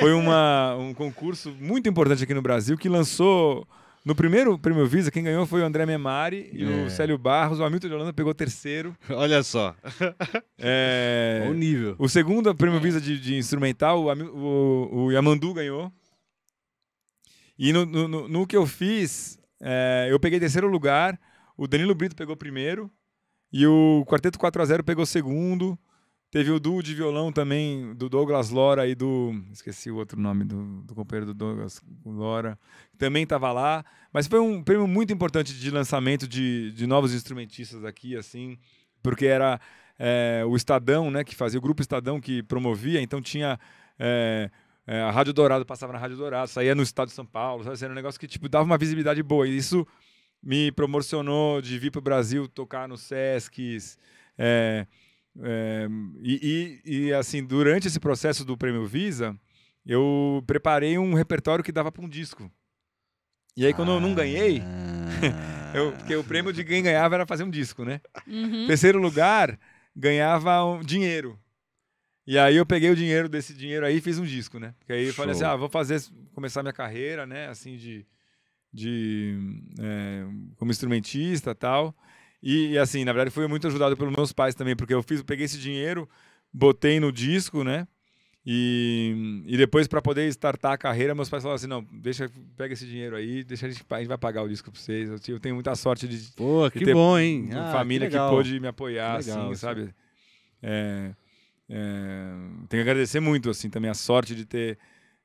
Foi uma, um concurso muito importante aqui no Brasil que lançou no primeiro prêmio Visa, quem ganhou foi o André Memari e o é. Célio Barros. O Hamilton de Holanda pegou terceiro. Olha só. É... O nível. O segundo prêmio é. Visa de, de instrumental, o, o, o, Yamandu ganhou. E no, no, no que eu fiz, é, eu peguei terceiro lugar, o Danilo Brito pegou primeiro e o Quarteto 4x0 pegou segundo. Teve o duo de violão também do Douglas Lora e do. Esqueci o outro nome do, do companheiro do Douglas Lora. Também estava lá. Mas foi um prêmio muito importante de lançamento de, de novos instrumentistas aqui, assim, porque era é, o Estadão, né, que fazia, o Grupo Estadão que promovia, então tinha. É, é, a Rádio Dourado passava na Rádio Dourado, saía no estado de São Paulo, sabe? Assim, era um negócio que tipo, dava uma visibilidade boa. E isso me promocionou de vir para o Brasil tocar nos Sescs. É, é, e, e, e, assim, durante esse processo do Prêmio Visa, eu preparei um repertório que dava para um disco. E aí, quando ah. eu não ganhei, ah. eu, porque o prêmio de quem ganhava era fazer um disco, né? Uhum. Terceiro lugar, ganhava um dinheiro. E aí eu peguei o dinheiro desse dinheiro aí e fiz um disco, né? Porque aí Show. eu falei assim, ah, vou fazer, começar minha carreira, né? Assim, de... de é, como instrumentista tal. E, e, assim, na verdade, fui muito ajudado pelos meus pais também, porque eu fiz, eu peguei esse dinheiro, botei no disco, né? E, e depois, para poder startar a carreira, meus pais falaram assim: não, deixa, pega esse dinheiro aí, deixa a gente, a gente vai pagar o disco para vocês. Eu, tenho muita sorte de, Pô, que de ter bom, hein? uma ah, família que, que, pôde me apoiar, assim, legal, assim, assim, sabe? É, é, tenho que agradecer muito, assim, também a sorte de ter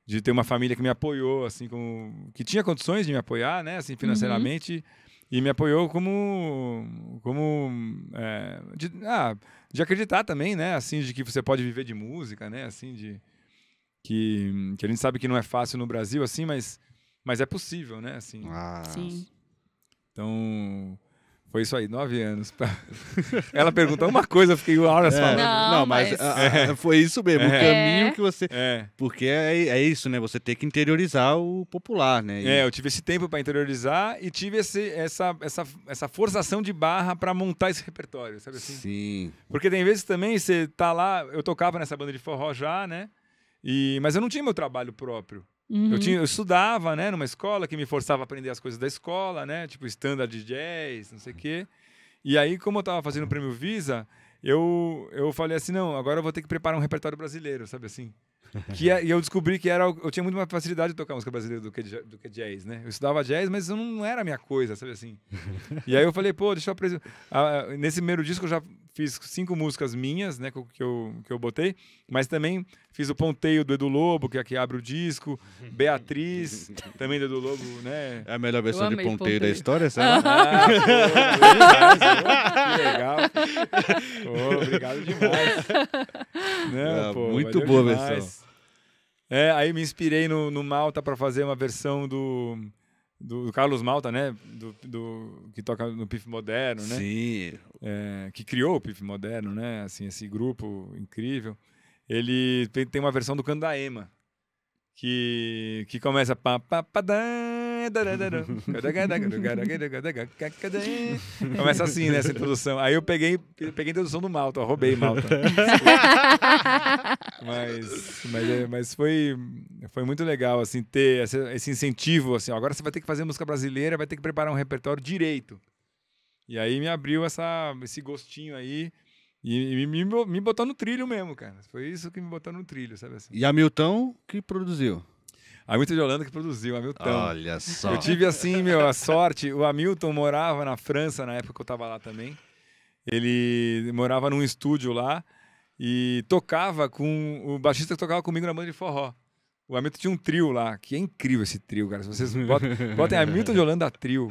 de ter uma família que me apoiou, assim, com, que tinha condições de me apoiar, né, assim, uhum. financeiramente. Uhum e me apoiou como como é, de, ah, de acreditar também né assim de que você pode viver de música né assim de que, que a gente sabe que não é fácil no Brasil assim mas mas é possível né assim ah. sim então foi isso aí, nove anos. Ela perguntou uma coisa, eu fiquei horas é, falando. Não, não mas, mas... É. foi isso mesmo, é. o caminho que você. É. Porque é, é isso, né? Você tem que interiorizar o popular, né? E... É, eu tive esse tempo para interiorizar e tive esse, essa, essa, essa forçação de barra para montar esse repertório, sabe assim? Sim. Porque tem vezes também você tá lá, eu tocava nessa banda de forró já, né? E, mas eu não tinha meu trabalho próprio. Uhum. Eu, tinha, eu estudava, né, numa escola que me forçava a aprender as coisas da escola, né, tipo standard de jazz, não sei o quê. E aí, como eu estava fazendo o prêmio Visa, eu, eu falei assim: não, agora eu vou ter que preparar um repertório brasileiro, sabe assim? que é, e eu descobri que era eu tinha muito mais facilidade de tocar música brasileira do que do que jazz, né? Eu estudava jazz, mas não era a minha coisa, sabe assim. e aí eu falei, pô, deixa eu aprender. Ah, nesse primeiro disco eu já fiz cinco músicas minhas, né, que eu, que eu botei, mas também fiz o Ponteio do Edu Lobo, que é aqui abre o disco, Beatriz, também do Edu Lobo, né? É a melhor versão de ponteio, ponteio, da história, sabe? ah, pô, legal, que legal. Pô, obrigado demais. Não, ah, pô, muito boa a versão. É, aí me inspirei no, no Malta para fazer uma versão do do, do, Carlos Malta, né? Do, do, que toca no PIF Moderno, né? Sim. É, que criou o PIF Moderno, né? Assim, esse grupo incrível. Ele tem uma versão do Candaema, que, que começa... Pá, pá, pá, dan Começa assim, né, essa introdução. Aí eu peguei, peguei a introdução do Malta, ó, roubei Malta. mas, mas, é, mas foi, foi muito legal, assim, ter esse, esse incentivo, assim, ó, agora você vai ter que fazer música brasileira, vai ter que preparar um repertório direito. E aí me abriu essa, esse gostinho aí, e, me, me botou no trilho mesmo, cara. Foi isso que me botou no trilho, sabe assim. E Milton que produziu? Hamilton de Holanda que produziu, Hamilton. Olha só. Eu tive assim, meu, a sorte. O Hamilton morava na França na época que eu tava lá também. Ele morava num estúdio lá e tocava com. O baixista que tocava comigo na banda de forró. O Hamilton tinha um trio lá, que é incrível esse trio, cara. Se vocês botam, botem Hamilton de Holanda Trio.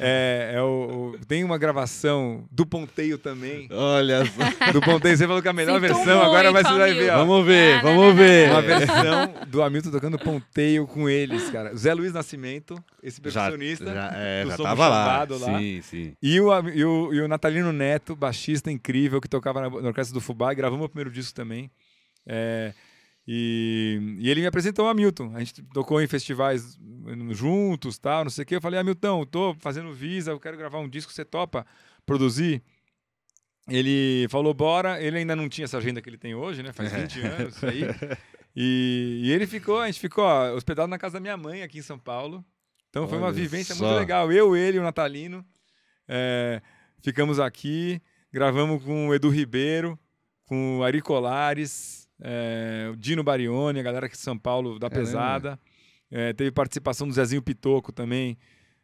É, é o, o, tem uma gravação do Ponteio também. Olha só. Do Ponteio, você falou que é a melhor Sinto versão, muito, agora vai, você vai ver. Ó. Vamos ver, ah, vamos não, ver. Não, não, uma versão do Hamilton tocando Ponteio com eles, cara. Zé Luiz Nascimento, esse percussionista. Já, é, já, é, já tava lá. lá. Sim, sim. E o, e, o, e o Natalino Neto, baixista incrível, que tocava na, na Orquestra do Fubá. E gravamos o primeiro disco também. É... E, e, ele me apresentou o Hamilton. A gente tocou em festivais hum, juntos, tal, não sei o quê. Eu falei, Hamilton, eu tô fazendo Visa, eu quero gravar um disco, você topa produzir? Ele falou, bora. Ele ainda não tinha essa agenda que ele tem hoje, né? Faz 20 é. anos, isso aí. E, e ele ficou, a gente ficou ó, hospedado na casa da minha mãe aqui em São Paulo. Então Olha foi uma vivência só. muito legal. Eu, ele, o Natalino, é, ficamos aqui, gravamos com o Edu Ribeiro, com o Ari Colares, é, o Dino Barione, a galera aqui de São Paulo da é, né, Pesada. É, teve participação do Zezinho Pitoco também,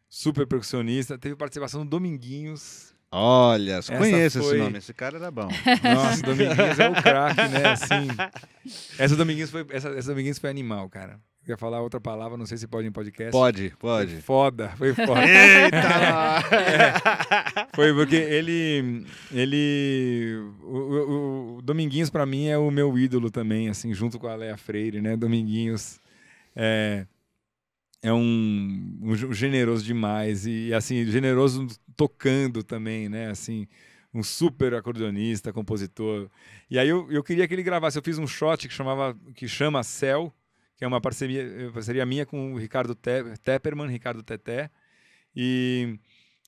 super percussionista. Teve participação do Dominguinhos. Olha, Essa conheço foi... esse nome, esse cara era bom. Nossa, Dominguinhos é o craque, né? Assim, essa Dominguinhos, foi, essa, essa Dominguinhos foi animal, cara ia falar outra palavra, não sei se pode em podcast. Pode, pode. Foi foda, foi foda. Eita! é, foi porque ele. ele o, o, o Dominguinhos, para mim, é o meu ídolo também, assim, junto com a Léa Freire, né? Dominguinhos é, é um, um generoso demais e, assim, generoso tocando também, né? Assim, um super acordeonista, compositor. E aí eu, eu queria que ele gravasse. Eu fiz um shot que chamava que chama Céu, que é uma parceria, eh, parceria minha com o Ricardo Te Tepperman, Ricardo Teté. E,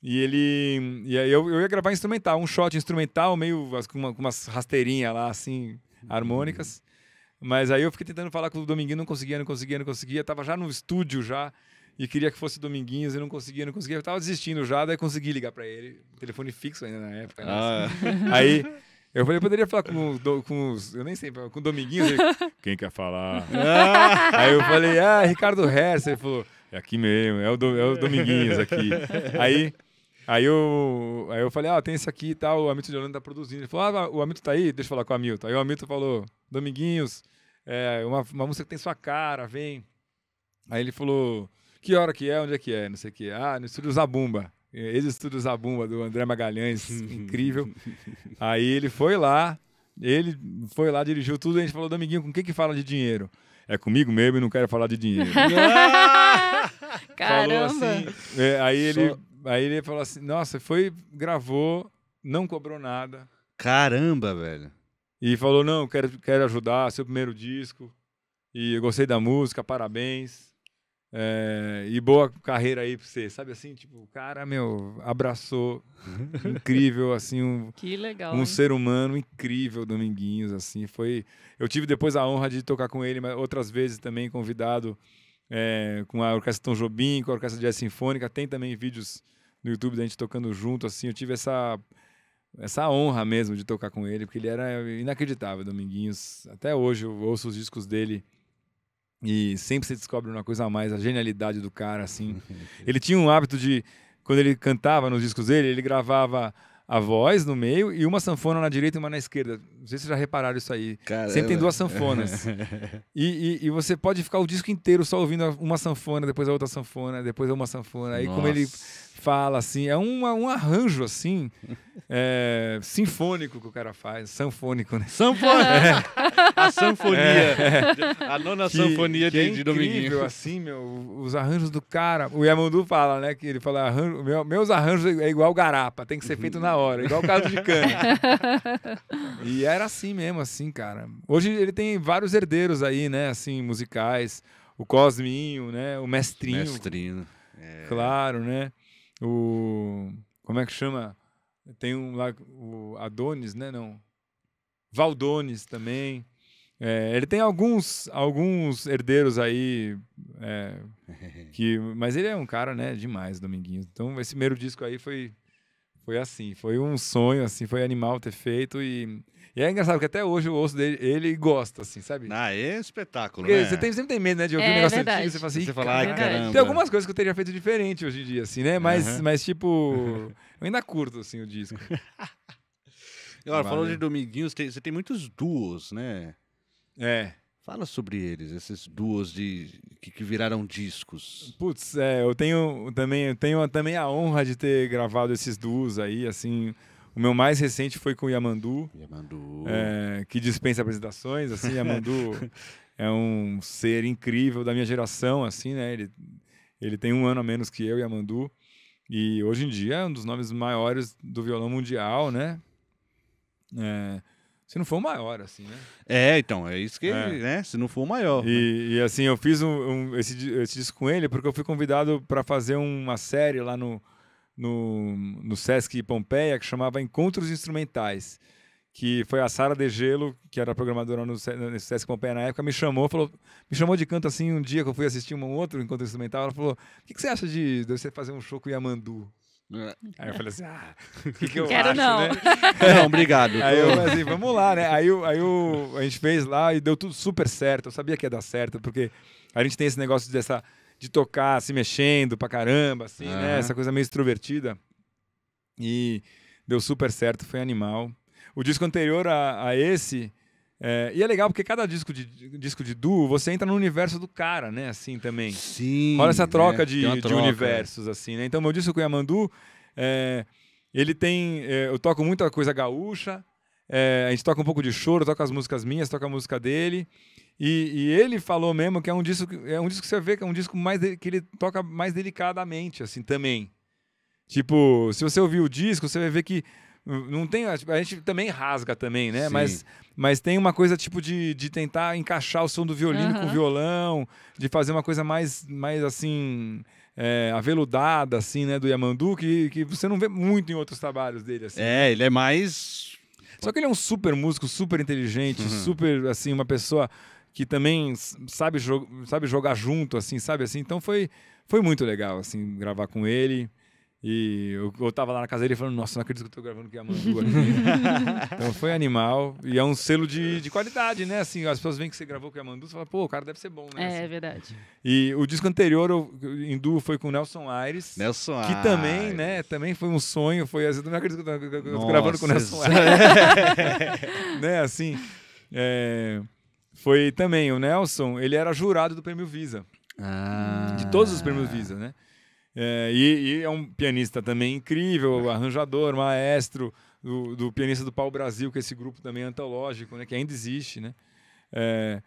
e ele. E aí eu, eu ia gravar instrumental, um shot instrumental, meio com, uma, com umas rasteirinhas lá, assim, harmônicas. Mas aí eu fiquei tentando falar com o Dominguinho, não conseguia, não conseguia, não conseguia. Tava já no estúdio já e queria que fosse Dominguinhos e não conseguia, não conseguia. Eu tava desistindo já, daí consegui ligar para ele, telefone fixo ainda na época. Né? Ah. É. Aí eu falei, eu poderia falar com, do, com os. Eu nem sei, com o Dominguinhos. Ele, Quem quer falar? Ah! Aí eu falei, ah, Ricardo Hess. Ele falou, é aqui mesmo, é o, do, é o Dominguinhos aqui. Aí, aí, eu, aí eu falei, ah, tem esse aqui e tal, o Hamilton de Orlando tá produzindo. Ele falou, ah, o Hamilton tá aí, deixa eu falar com o Hamilton. Aí o Hamilton falou, Dominguinhos, é uma, uma música que tem sua cara, vem. Aí ele falou, que hora que é, onde é que é, não sei o que. Ah, no estúdio Zabumba ex-estúdio Zabumba do André Magalhães, incrível. Aí ele foi lá, ele foi lá, dirigiu tudo, e a gente falou, Dominguinho, com o que que fala de dinheiro? É comigo mesmo e não quero falar de dinheiro. Assim. Caramba! Assim, é, aí, ele, Só... aí ele falou assim, nossa, foi, gravou, não cobrou nada. Caramba, velho! E falou, não, quero, quero ajudar, seu primeiro disco, e eu gostei da música, parabéns. É, e boa carreira aí pra você, sabe assim? Tipo, o cara, meu, abraçou. incrível, assim. Um, que legal. Um hein? ser humano incrível, Dominguinhos, assim. Foi. Eu tive depois a honra de tocar com ele, mas outras vezes também convidado é, com a Orquestra Tom Jobim, com a Orquestra Jazz Sinfônica. Tem também vídeos no YouTube da gente tocando junto, assim. Eu tive essa. Essa honra mesmo de tocar com ele, porque ele era inacreditável, Dominguinhos. Até hoje eu ouço os discos dele e sempre você descobre uma coisa a mais, a genialidade do cara, assim. ele tinha um hábito de, quando ele cantava nos discos dele, ele gravava a voz no meio e uma sanfona na direita e uma na esquerda. Não sei se vocês já repararam isso aí. Caramba. Sempre tem duas sanfonas. e, e, e, você pode ficar o disco inteiro só ouvindo uma sanfona, depois a outra sanfona, depois uma sanfona. Aí Nossa. como ele fala, assim, é um, um arranjo, assim, é, sinfônico que o cara faz, sanfônico, né? Sanfônico! É. A sanfonia, é. a nona que, sanfonia que de, é de domingo. assim, meu, os arranjos do cara. O Yamandu fala, né, que ele fala, arranjo, meu, meus arranjos é, é igual garapa, tem que ser feito na hora, igual o caso de cana. e era assim mesmo, assim, cara. Hoje ele tem vários herdeiros aí, né, assim, musicais. O Cosminho, né, o Mestrinho. É. Claro, né? O... Como é que chama? Tem um lá, o Adonis, né? Não. Valdones também. É, ele tem alguns, alguns herdeiros aí, é, que, mas ele é um cara, né, demais, Dominguinhos. Então, esse primeiro disco aí foi, foi assim, foi um sonho, assim, foi animal ter feito e, e é engraçado que até hoje o osso dele, ele gosta, assim, sabe? Ah, é espetáculo, né? Você tem, sempre tem medo, né, de ouvir é, um negócio verdade. antigo, você fala assim, você fala, caramba. Tem algumas coisas que eu teria feito diferente hoje em dia, assim, né? Mas, uhum. mas tipo... Eu ainda curto, assim, o disco. Agora, falou de Dominguinhos, tem, você tem muitos duos, né? É. Fala sobre eles, esses duos de, que, que viraram discos. Putz, é, eu tenho também, eu tenho também a honra de ter gravado esses duos aí, assim. O meu mais recente foi com o Yamandu. Yamandu. É, que dispensa apresentações, assim, Yamandu é um ser incrível da minha geração, assim, né? Ele, ele tem um ano a menos que eu, Yamandu. E hoje em dia é um dos nomes maiores do violão mundial, né? É, se não for o maior, assim, né? É, então, é isso que, é. né? Se não for o maior. E, né? e assim, eu fiz um, um, esse, esse disco com ele porque eu fui convidado para fazer uma série lá no, no, no Sesc Pompeia que chamava Encontros Instrumentais que foi a Sara de Gelo, que era programadora no, Sesc Pompeia na época, me chamou, falou, me chamou de canto assim um dia que eu fui assistir um outro encontro instrumental, ela falou: "O que, que você acha de, de você fazer um show com o Yamandu?" É. Aí eu falei assim, ah, o que, que eu Quero acho, não. né? Não, obrigado. Aí eu falei assim, vamos lá, né? Aí, aí a gente fez lá e deu tudo super certo. Eu sabia que ia dar certo, porque a gente tem esse negócio dessa, de tocar se mexendo pra caramba, assim, uhum. né? Essa coisa meio extrovertida. E deu super certo, foi animal o disco anterior a, a esse. É, e é legal porque cada disco de, disco de duo você entra no universo do cara, né? Assim também. Sim. Olha essa troca, né? de, troca de, universos, é. assim, né? Então, meu disco com Yamandu, é, ele tem. É, eu toco muita coisa gaúcha, é, a gente toca um pouco de choro, toca as músicas minhas, toca a música dele. E, e, ele falou mesmo que é um disco é um disco que você vê que é um disco mais de, que ele toca mais delicadamente assim também. Tipo, se você ouvir o disco, você vai ver que não tem, a gente também rasga também, né? Sim. Mas, mas tem uma coisa tipo de, de tentar encaixar o som do violino uhum. com o violão, de fazer uma coisa mais, mais assim é, aveludada, assim, né, do Yamandu, que, que você não vê muito em outros trabalhos dele, assim. É, ele é mais... Só que ele é um super músico, super inteligente, uhum. super, assim, uma pessoa que também sabe, jo sabe jogar junto, assim, sabe, assim, então foi, foi muito legal, assim, gravar com ele... E eu, eu tava lá na casa dele falando, nossa, não acredito que eu tô gravando com é a Mandu aqui. então foi animal. E é um selo de, de qualidade, né? Assim, as pessoas veem que você gravou com é a Mandu e falam, pô, o cara deve ser bom, né? É, assim. é verdade. E o disco anterior, em duo, foi com o Nelson Aires. Nelson Aires. Que também, né? Também foi um sonho. Foi assim, eu não acredito que eu tô, que tô gravando com o Nelson Aires. né? Assim. É, foi também, o Nelson, ele era jurado do prêmio Visa. Ah. De todos os prêmios Visa, né? É, e, e, é um pianista também incrível, é. arranjador, maestro, do, do, pianista do Pau Brasil, que é esse grupo também é antológico, né, que ainda existe. Né? É,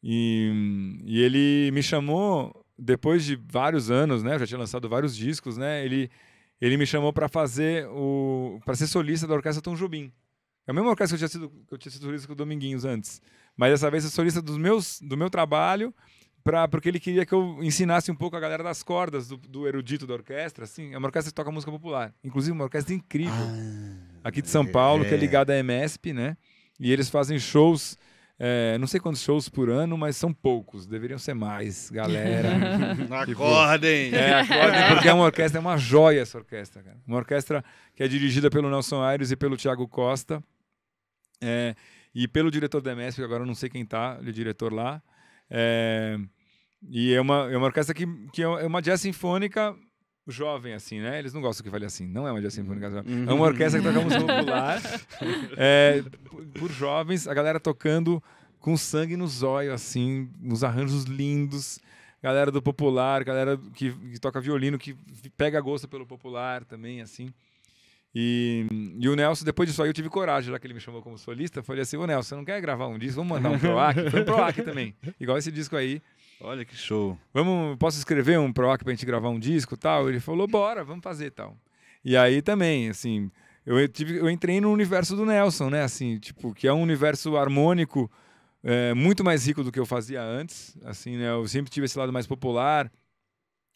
e, e, ele me chamou, depois de vários anos, né, eu já tinha lançado vários discos, né, ele, ele me chamou para fazer o para ser solista da Orquestra Tom Jobim. É a mesma orquestra que eu tinha sido, que eu tinha sido solista com o Dominguinhos antes. Mas dessa vez é solista dos meus, do meu trabalho pra, porque ele queria que eu ensinasse um pouco a galera das cordas do, do erudito da orquestra, assim. É uma orquestra que toca música popular. Inclusive, uma orquestra incrível. Ah, aqui de São Paulo, é. que é ligada à MESP, né? E eles fazem shows. É, não sei quantos shows por ano, mas são poucos. Deveriam ser mais, galera. Tipo, acordem! É, acordem, porque é uma orquestra, é uma joia essa orquestra, cara. Uma orquestra que é dirigida pelo Nelson Aires e pelo Tiago Costa. É, e pelo diretor da MESP, agora eu não sei quem tá, o diretor lá. É, e é uma, é uma orquestra que, que é, é uma jazz sinfônica jovem, assim, né? Eles não gostam que fale assim. Não é uma jazz sinfônica uhum. jovem. Uhum. É uma orquestra que toca música uhum. popular é, por, jovens, a galera tocando com sangue no zóio, assim, uns arranjos lindos. Galera do popular, galera que, que toca violino, que pega gosto pelo popular também, assim. E, e, o Nelson, depois disso aí, eu tive coragem, já que ele me chamou como solista. Falei assim: Ô Nelson, você não quer gravar um disco? Vamos mandar um Proac? Foi um Proac também, igual esse disco aí. Olha que show. Vamos, posso escrever um PROAC pra gente gravar um disco tal? Ele falou, bora, vamos fazer tal. E aí também, assim, eu, tive, eu entrei no universo do Nelson, né? Assim, tipo, que é um universo harmônico é, muito mais rico do que eu fazia antes. Assim, né? Eu sempre tive esse lado mais popular.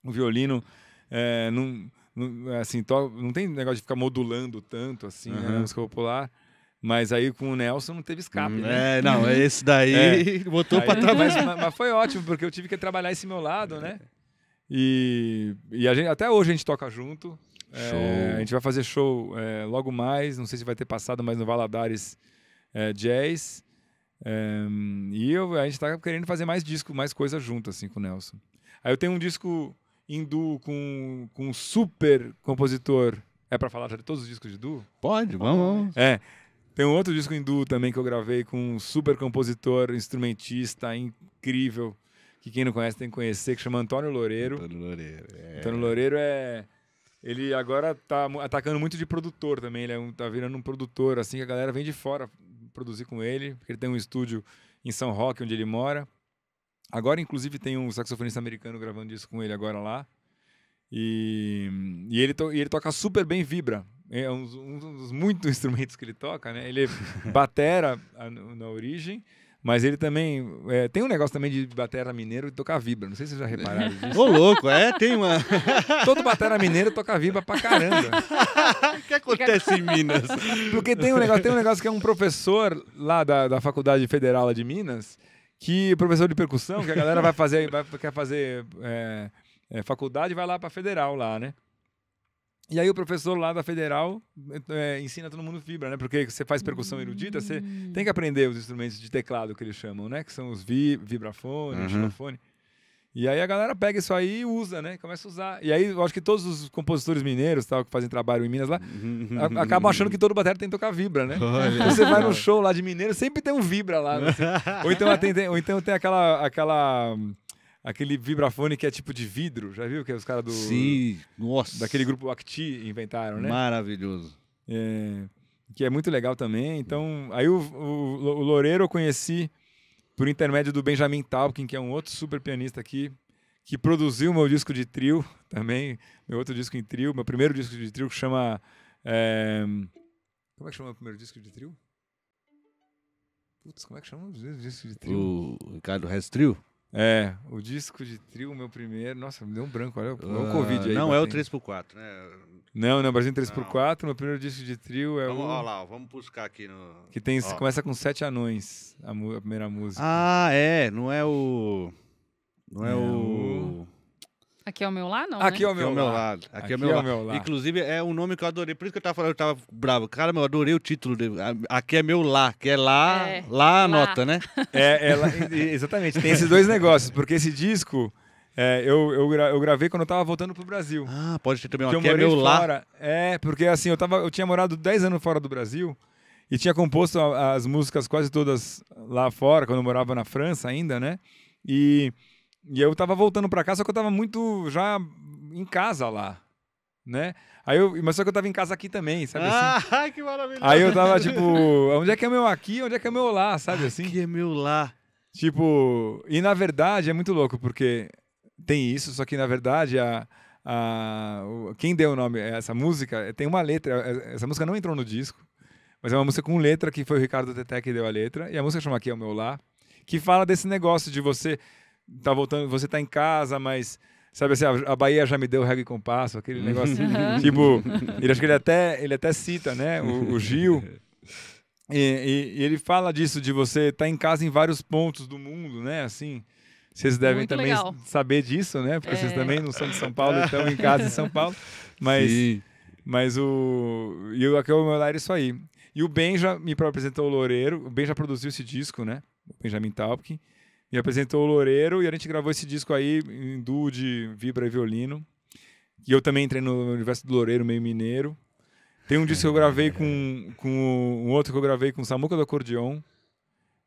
O violino é, não, não, assim, to, não tem negócio de ficar modulando tanto, assim, uhum. né? música popular. Mas aí com o Nelson não teve escape, hum, né? É, não, esse daí é. botou para trabalhar. Mas, mas, foi ótimo, porque eu tive que trabalhar esse meu lado, né? E, e a gente, até hoje a gente toca junto. É, a gente vai fazer show é, logo mais, não sei se vai ter passado, mas no Valadares é, Jazz. É, e eu, a gente tá querendo fazer mais disco, mais coisa junto, assim, com o Nelson. Aí eu tenho um disco hindu com, com um super compositor. É para falar de todos os discos de Du? Pode, vamos. É. Tem um outro disco hindu também que eu gravei com um super compositor, instrumentista incrível, que quem não conhece tem que conhecer, que chama Antônio Loureiro. Antônio Loureiro, é. Antônio Loureiro é... Ele agora tá atacando muito de produtor também, ele é um, tá virando um produtor, assim, que a galera vem de fora produzir com ele, porque ele tem um estúdio em São Roque, onde ele mora. Agora, inclusive, tem um saxofonista americano gravando isso com ele agora lá. E, e ele, to, e ele toca super bem vibra. É, é um, um, dos muitos instrumentos que ele toca, né? Ele é batera a, na origem, mas ele também. É, tem um negócio também de batera mineiro e tocar vibra. Não sei se vocês já repararam disso. Ô, louco, é? Tem uma. Todo batera mineiro toca vibra pra caramba. O que acontece em Minas? Porque tem um negócio, tem um negócio que é um professor lá da, da Faculdade Federal de Minas, que professor de percussão, que a galera vai fazer, vai, quer fazer é, é, faculdade vai lá pra federal lá, né? E aí o professor lá da Federal é, ensina todo mundo fibra, né? Porque você faz percussão erudita, você hum. tem que aprender os instrumentos de teclado que eles chamam, né? Que são os vi vibrafone, uhum. xilofone. E aí a galera pega isso aí e usa, né? Começa a usar. E aí eu acho que todos os compositores mineiros tal, que fazem trabalho em Minas lá, uhum. acabam achando que todo batera tem que tocar vibra, né? Olha. Então você vai no show lá de mineiro, sempre tem um vibra lá. Né? Ou, então tem, ou então tem aquela, aquela aquele vibrafone que é tipo de vidro, já viu? Que é os caras do. Sim, nossa. Daquele grupo Acti inventaram, né? Maravilhoso. É, que é muito legal também. Então, aí o, o, o Loureiro eu conheci por intermédio do Benjamin Talkin, que é um outro super pianista aqui, que produziu meu disco de trio também, meu outro disco em trio, meu primeiro disco de trio que chama. É... Como é que chama o primeiro disco de trio? Putz, como é que chama o disco de trio? O Ricardo Restrio? É, o disco de trio, meu primeiro. Nossa, me deu um branco, olha, uh, o ah, Covid aí. Não batendo. é o 3x4, né? Não, não, Brasil 3x4, meu primeiro disco de trio é vamos, o. Olha lá, vamos buscar aqui no. Que tem, começa com Sete Anões, a, a, primeira música. Ah, é, não é o. Não é, é o... o... Aqui é o meu lá, não? Aqui né? o meu, aqui lado. lado. Aqui, aqui o meu, meu Inclusive, é um nome que eu adorei. Por isso que eu tava falando, eu tava bravo. Cara, eu adorei o título. dele. Aqui é meu lá, que é lá, é, lá anota, né? É, é lá, exatamente. Tem esses dois negócios, porque esse disco. É, eu, eu, eu, gravei quando eu tava voltando pro Brasil. Ah, pode ser também uma que é meu fora, lá. É, porque assim, eu, tava, eu tinha morado 10 anos fora do Brasil e tinha composto as músicas quase todas lá fora, quando eu morava na França ainda, né? E e eu tava voltando para cá, só que eu tava muito já em casa lá, né? Aí eu, mas só que eu tava em casa aqui também, sabe assim? Ah, que maravilha! Aí eu tava tipo, onde é que é meu aqui, onde é que é meu lá, sabe assim? Que é meu lá. Tipo, e na verdade é muito louco, porque tem isso, só que na verdade a, a quem deu o nome a essa música é, tem uma letra, é, essa música não entrou no disco, mas é uma música com letra que foi o Ricardo Teté que deu a letra, e a música chama Aqui é o Meu Lá, que fala desse negócio de você tá voltando, você tá em casa, mas sabe assim, a, Bahia já me deu regra e compasso, aquele uhum. negócio. tipo, ele acho que ele até, ele até cita, né, o, o Gil. E, e, e, ele fala disso, de você estar tá em casa em vários pontos do mundo, né? Assim, vocês devem Muito também legal. saber disso, né? Porque é. vocês também não são de São Paulo, estão em casa em São Paulo. Mas, Sim. mas o. E o é Meu Lar é isso aí. E o Ben já me apresentou o Loureiro, o Ben já produziu esse disco, né? O Benjamin Talpkin. Me apresentou o Loureiro e a gente gravou esse disco aí em duo de vibra e violino. E eu também entrei no universo do Loureiro, meio mineiro. Tem um disco que eu gravei com, com um outro que eu gravei com Samuca do Acordeon.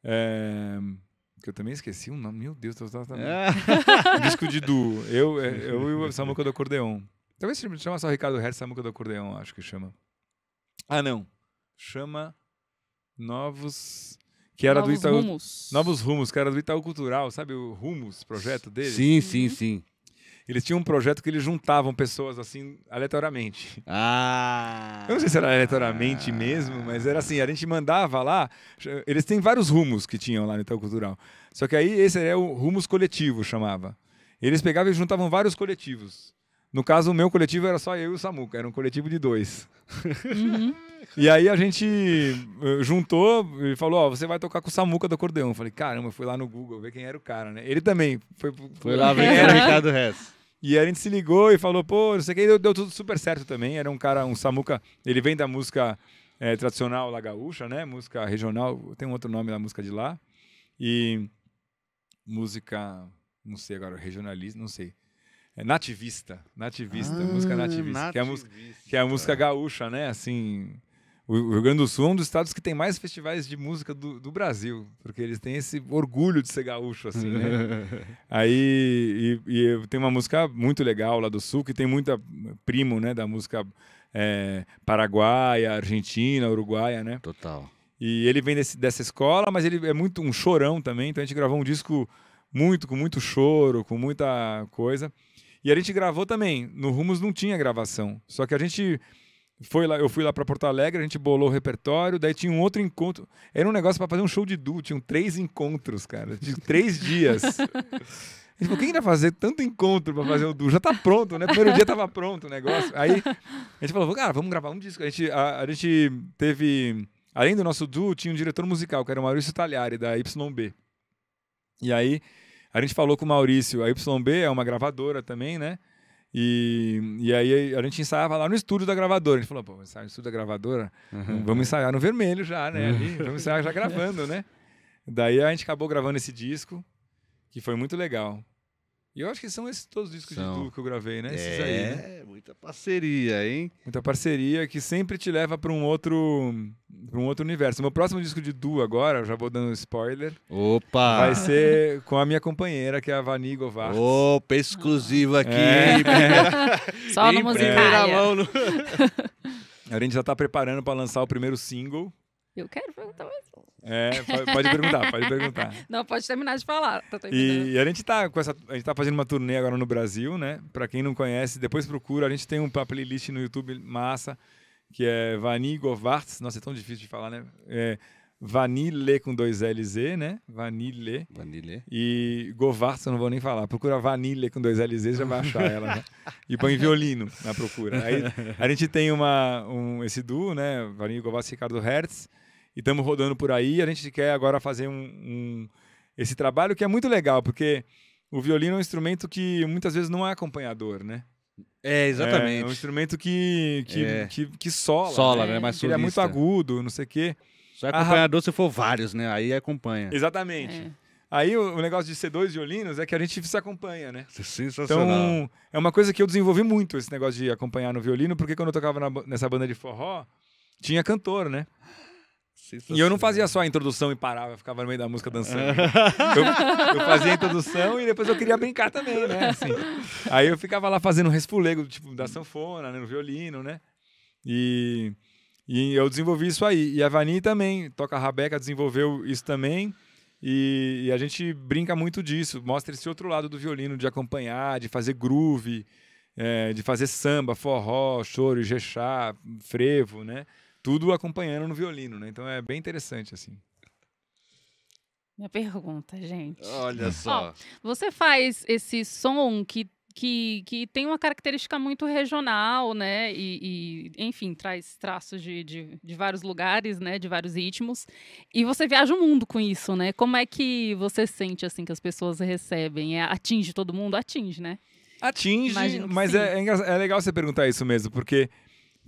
É, que eu também esqueci o nome. Meu Deus, eu tava é. disco de duo. Eu, eh, eu e o Samuca do Acordeon. Talvez se chama só Ricardo Hertz, Samuca do Acordeon, acho que chama. Ah, não. Chama Novos que era Novos do Itaú. Rumos. Novos Rumos, que era do Itaú Cultural, sabe o Rumos, projeto dele? Sim, sim, uhum. sim. Eles tinham um projeto que eles juntavam pessoas assim, aleatoriamente. Ah! Eu não sei se era aleatoriamente ah, mesmo, mas era assim: a gente mandava lá. Eles têm vários rumos que tinham lá no Itaú Cultural. Só que aí esse é o Rumos Coletivo, chamava. Eles pegavam e juntavam vários coletivos. No caso, o meu coletivo era só eu e o Samuca, era um coletivo de dois. Uhum. e aí a gente eh, juntou e falou: Ó, você vai tocar com o Samuca do acordeão. Eu falei: Caramba, fui lá no Google ver quem era o cara, né? Ele também foi, foi, foi lá ver quem era o uhum. Ricardo Rez. E a gente se ligou e falou: Pô, não sei o que, deu, deu tudo super certo também. Era um cara, um Samuca, ele vem da música é, tradicional lá gaúcha, né? Música regional, tem um outro nome da música de lá. E música, não sei agora, regionalista, não sei. É nativista, nativista, ah, música nativista, nativista, que é a música, que é a música gaúcha, né? Assim, o Rio Grande do Sul é um dos estados que tem mais festivais de música do, do Brasil, porque eles têm esse orgulho de ser gaúcho, assim, né? Aí, e, e, tem uma música muito legal lá do Sul, que tem muita primo, né, da música é, paraguaia, argentina, uruguaia, né? Total. E ele vem desse, dessa escola, mas ele é muito um chorão também, então a gente gravou um disco muito, com muito choro, com muita coisa. E a gente gravou também. No Rumos não tinha gravação. Só que a gente foi lá, eu fui lá para Porto Alegre, a gente bolou o repertório, daí tinha um outro encontro. Era um negócio para fazer um show de duo, tinham três encontros, cara, de três dias. gente falou, quem vai fazer tanto encontro para fazer o duo? Já tá pronto, né? Primeiro dia tava pronto o negócio. Aí a gente falou, cara, vamos gravar um disco. A gente, a, a gente teve, além do nosso duo, tinha um diretor musical, que era o Maurício Talhari, da YB. E aí a gente falou com o Maurício, a YB é uma gravadora também, né? E, e aí a gente ensaiava lá no estúdio da gravadora. A gente falou, pô, ensaiar no estúdio da gravadora? Uhum. Vamos ensaiar no vermelho já, né? Ali, vamos ensaiar já gravando, né? Daí a gente acabou gravando esse disco, que foi muito legal. E eu acho que são esses todos os discos são. de Du que eu gravei, né? É, esses aí, né? muita parceria, hein? Muita parceria que sempre te leva para um outro pra um outro universo. Meu próximo disco de duo agora, já vou dando um spoiler. Opa! Vai ser com a minha companheira, que é a Vani Govart. Opa, exclusivo ah. aqui. É. Só no musical. No... a gente já está preparando para lançar o primeiro single. Eu quero perguntar mais um. É, pode, pode perguntar, pode perguntar. Não, pode terminar de falar. E, e, a gente está com essa. A gente tá fazendo uma turnê agora no Brasil, né? Para quem não conhece, depois procura. A gente tem uma playlist no YouTube massa, que é Vani Govarts. Nossa, é tão difícil de falar, né? É, Vanille com dois LZ, né? Vanille. Vanille. E Govarts, eu não vou nem falar. Procura Vanille com dois LZ, já vai achar ela. Né? E põe violino na procura. Aí a gente tem uma, um, esse duo, né? Vanille Govarts e Ricardo Hertz e estamos rodando por aí. A gente quer agora fazer um, um, esse trabalho que é muito legal, porque o violino é um instrumento que muitas vezes não é acompanhador, né? É, exatamente. É, é um instrumento que, que, é. que, que, sola. Sola, né? né? Mais ele é muito agudo, não sei o quê. Só é acompanhador ah, se for vários, né? Aí acompanha. Exatamente. É. Aí o, o, negócio de ser dois violinos é que a gente se acompanha, né? É sensacional. Então, é uma coisa que eu desenvolvi muito, esse negócio de acompanhar no violino, porque quando eu tocava na, nessa banda de forró, tinha cantor, né? E eu não fazia só a introdução e parava, ficava no meio da música dançando. eu, eu, fazia a introdução e depois eu queria brincar também, né? Assim. Aí eu ficava lá fazendo resfulego, tipo, da sanfona, né? no violino, né? E, e eu desenvolvi isso aí. E a Vani também, toca a Rabeca, desenvolveu isso também. E, e, a gente brinca muito disso, mostra esse outro lado do violino, de acompanhar, de fazer groove, é, de fazer samba, forró, choro, jechá, frevo, né? tudo acompanhando no violino, né? Então é bem interessante, assim. Minha pergunta, gente. Olha só. você faz esse som que, que, que tem uma característica muito regional, né? E, e enfim, traz traços de, de, de, vários lugares, né? De vários ritmos. E você viaja o mundo com isso, né? Como é que você sente, assim, que as pessoas recebem? É, atinge todo mundo? Atinge, né? Atinge, mas é, é, é legal você perguntar isso mesmo, porque,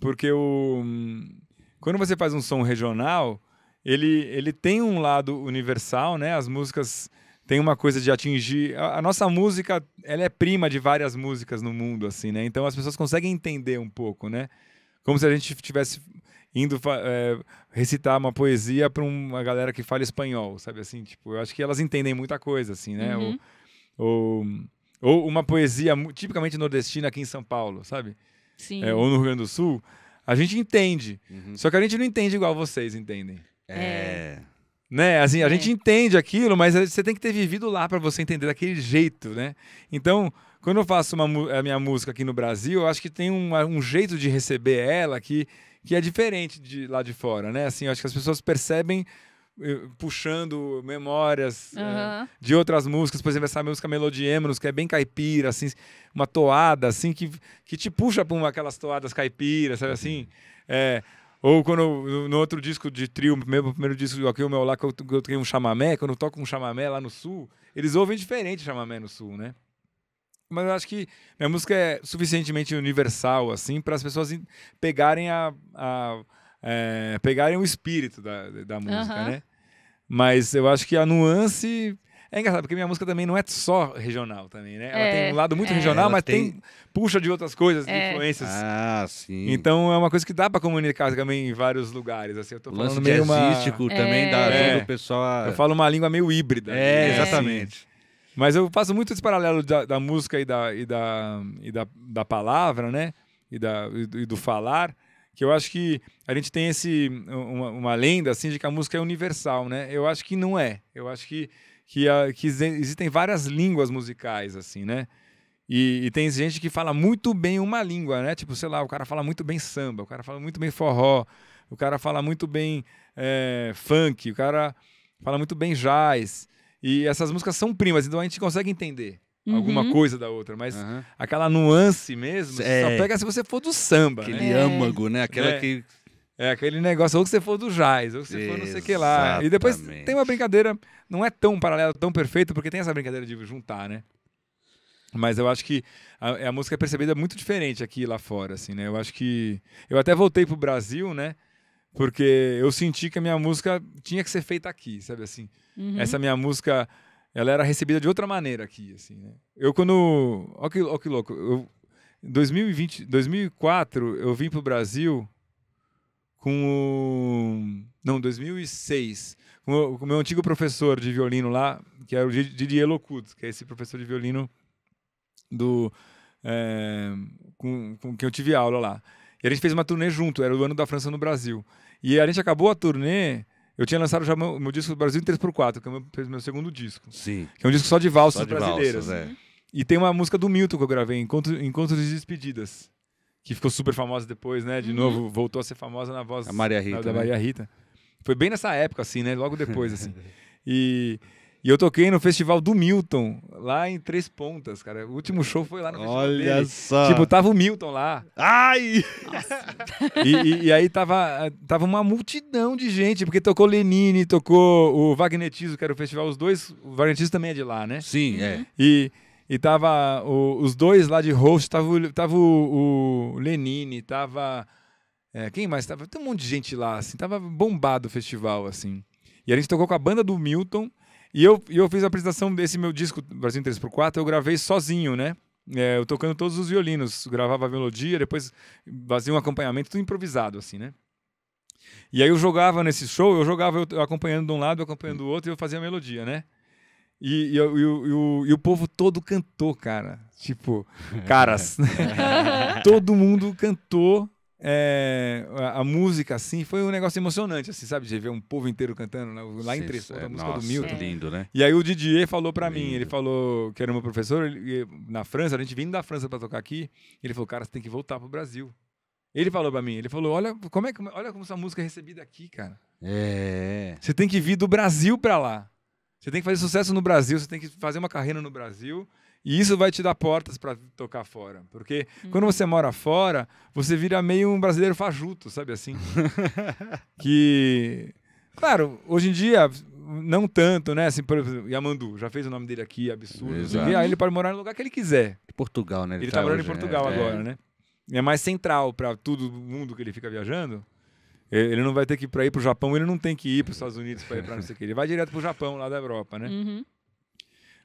porque o... Hum, quando você faz um som regional, ele, ele tem um lado universal, né? As músicas têm uma coisa de atingir. A, a nossa música, ela é prima de várias músicas no mundo, assim, né? Então as pessoas conseguem entender um pouco, né? Como se a gente tivesse indo é, recitar uma poesia para uma galera que fala espanhol, sabe assim? Tipo, eu acho que elas entendem muita coisa, assim, né? Uhum. Ou, ou, ou, uma poesia tipicamente nordestina aqui em São Paulo, sabe? Sim. É, ou no Rio Grande do Sul, a gente entende. Uhum. Só que a gente não entende igual vocês entendem. É. é. Né? Assim, a é. gente entende aquilo, mas é, você tem que ter vivido lá para você entender daquele jeito, né? Então, quando eu faço uma, a minha música aqui no Brasil, eu acho que tem um, um jeito de receber ela que, que é diferente de lá de fora, né? Assim, eu acho que as pessoas percebem eh, puxando memórias uhum. é, de outras músicas, por exemplo, essa música Melodiêmonos, que é bem caipira, assim, uma toada, assim, que, que te puxa para aquelas toadas caipiras, sabe assim? É, ou quando no outro disco de trio, meu primeiro disco aqui, o meu lá, que eu, tenho eu toquei um chamamé, quando eu toco um chamamé lá no sul, eles ouvem diferente chamamé no sul, né? Mas eu acho que minha música é suficientemente universal, assim, para as pessoas pegarem a, a é, pegarem o espírito da, da música, uhum. né? Mas eu acho que a nuance é engraçado, porque minha música também não é só regional também, né? Ela tem é, um lado muito é. regional, mas tem... tem... puxa de outras coisas, é. influências. Ah, sim. Então é uma coisa que dá para comunicar também em vários lugares, assim. Eu tô falando meio uma... É. também dá é. ajuda o pessoal a... Eu falo uma língua meio híbrida. É, né? Assim. exatamente. Mas eu faço muito esse paralelo da, da música e da, e, da, e da, da palavra, né? E, da, e do falar que eu acho que a gente tem esse uma, uma, lenda assim de que a música é universal, né? Eu acho que não é. Eu acho que que, a, que existem várias línguas musicais assim, né? E, e, tem gente que fala muito bem uma língua, né? Tipo, sei lá, o cara fala muito bem samba, o cara fala muito bem forró, o cara fala muito bem é, funk, o cara fala muito bem jazz. E essas músicas são primas, então a gente consegue entender uhum. alguma coisa da outra, mas uhum. aquela nuance mesmo, é. só pega se você for do samba. Aquele né? âmago, né? Aquela é. que. É, aquele negócio, ou que você for do jazz, ou que você Exatamente. for não sei o que lá. E depois tem uma brincadeira, não é tão paralelo, tão perfeito, porque tem essa brincadeira de juntar, né? Mas eu acho que a, a música é percebida muito diferente aqui e lá fora, assim, né? Eu acho que. Eu até voltei pro Brasil, né? Porque eu senti que a minha música tinha que ser feita aqui, sabe assim? Uhum. Essa minha música ela era recebida de outra maneira aqui, assim, né? Eu quando, olha que, olha que louco, eu, 2020, 2004 eu vim pro Brasil com o, não, 2006, com o, com o meu antigo professor de violino lá, que era o Didier Locut, que é esse professor de violino do é, com, com quem eu tive aula lá. E a gente fez uma turnê junto, era o ano da França no Brasil. E a gente acabou a turnê eu tinha lançado já meu, meu disco Brasil 3x4, que é o meu, meu, segundo disco. Sim. Que é um disco só de valsas só de brasileiras. Valsas, é. E tem uma música do Milton que eu gravei, Encontros, Encontros de Despedidas. Que ficou super famosa depois, né? De uhum. novo, voltou a ser famosa na voz Rita, da né? Maria Rita. Foi bem nessa época, assim, né? Logo depois, assim. e, e eu toquei no festival do Milton, lá em Três Pontas, cara. O último show foi lá no festival Olha só! Tipo, tava o Milton lá. Ai! E, e, e, aí tava, tava uma multidão de gente, porque tocou Lenine, tocou o Vagnetismo, que era o festival, os dois... O Vagnetismo também é de lá, né? Sim, uhum. é. E... E tava o, os dois lá de host, tava, tava o, o Lenine, tava. É, quem mais? Tava, tem um monte de gente lá, assim, tava bombado o festival, assim. E a gente tocou com a banda do Milton, e eu, eu fiz a apresentação desse meu disco, Brasil 3x4, eu gravei sozinho, né? É, eu tocando todos os violinos, gravava a melodia, depois fazia um acompanhamento, tudo improvisado, assim, né? E aí eu jogava nesse show, eu jogava eu acompanhando de um lado, acompanhando do outro, e eu fazia a melodia, né? E, e, e, o, e, o, povo todo cantou, cara. Tipo, caras. Todo mundo cantou é, a, a, música, assim, foi um negócio emocionante, assim, sabe? De ver um povo inteiro cantando né? lá Sim, em Três é, a música nossa, do Milton. É. lindo, né? E aí o Didier falou para mim, ele falou que era meu professor ele, na França, a gente vindo da França para tocar aqui, ele falou, cara, você tem que voltar pro Brasil. Ele falou para mim, ele falou, olha como, é, que olha como essa música é recebida aqui, cara. É. Você tem que vir do Brasil para lá. Você tem que fazer sucesso no Brasil, você tem que fazer uma carreira no Brasil e isso vai te dar portas para tocar fora. Porque uhum. quando você mora fora, você vira meio um brasileiro fajuto, sabe assim? que. Claro, hoje em dia, não tanto, né? Assim, por exemplo, Yamandu, já fez o nome dele aqui, absurdo. aí ele pode morar no lugar que ele quiser. Portugal, né? Ele, ele tá, tá morando hoje, em né? Portugal é. agora, né? É mais central para todo mundo que ele fica viajando. Ele não vai ter que ir para ir para o Japão, ele não tem que ir para os Estados Unidos para ir para não sei o que. Ele vai direto para o Japão, lá da Europa, né? Uhum.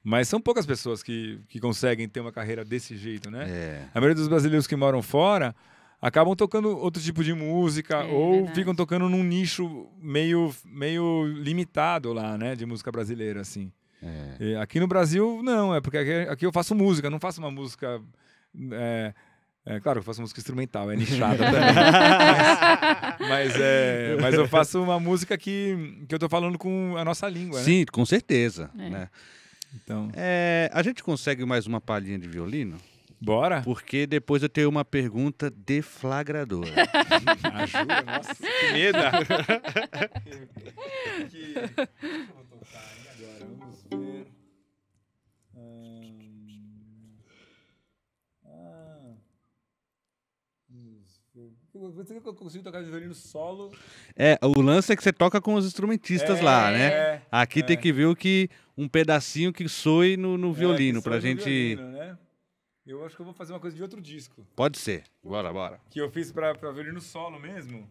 Mas são poucas pessoas que, que conseguem ter uma carreira desse jeito, né? É. A maioria dos brasileiros que moram fora acabam tocando outro tipo de música é, é ou verdade. ficam tocando num nicho meio, meio limitado lá, né? De música brasileira, assim. É. Aqui no Brasil, não, é porque aqui, aqui, eu faço música, não faço uma música. É, é claro que eu faço música instrumental, é nichada também. mas, mas, é, mas eu faço uma música que, que eu tô falando com a nossa língua. Né? Sim, né? com certeza. É. Né? Então. É, a gente consegue mais uma palhinha de violino? Bora? Porque depois eu tenho uma pergunta deflagradora. Ajuda, nossa, que medo! que... tocar aí agora, vamos ver. Você que eu consigo tocar de violino solo? É, o lance é que você toca com os instrumentistas é, lá, né? É, Aqui é. tem que ver o que um pedacinho que soe no, no é, violino, é, para a gente. Violino, né? Eu acho que eu vou fazer uma coisa de outro disco. Pode ser. Bora, bora. Que eu fiz para violino solo mesmo.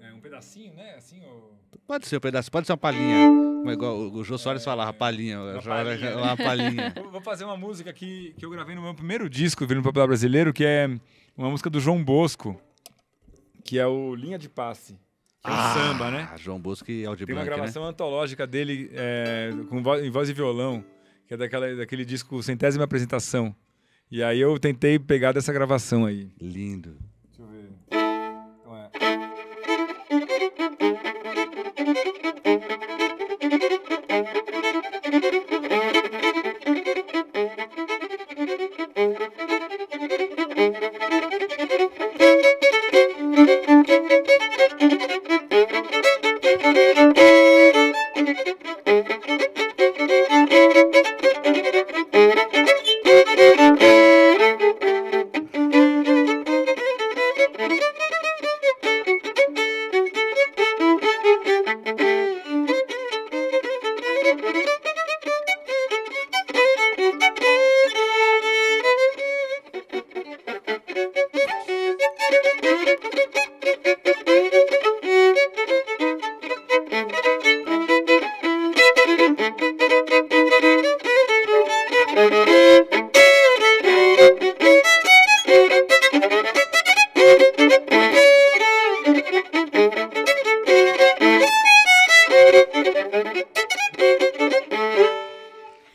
É um pedacinho, né? Assim, ou... Pode ser um pedaço, pode ser uma palhinha. Como é igual o Jô Soares é, falava, é. palhinha. Uma palhinha. Né? Uma palhinha. vou fazer uma música que, que eu gravei no meu primeiro disco, vindo popular brasileiro, que é uma música do João Bosco, que é o Linha de Passe. Tem ah, samba, né? João Bosco e Aldi Tem Blanc, uma né? gravação né? antológica dele é, com voz, em voz e violão, que é daquela, daquele disco Centésima Apresentação. E aí eu tentei pegar dessa gravação aí. Lindo.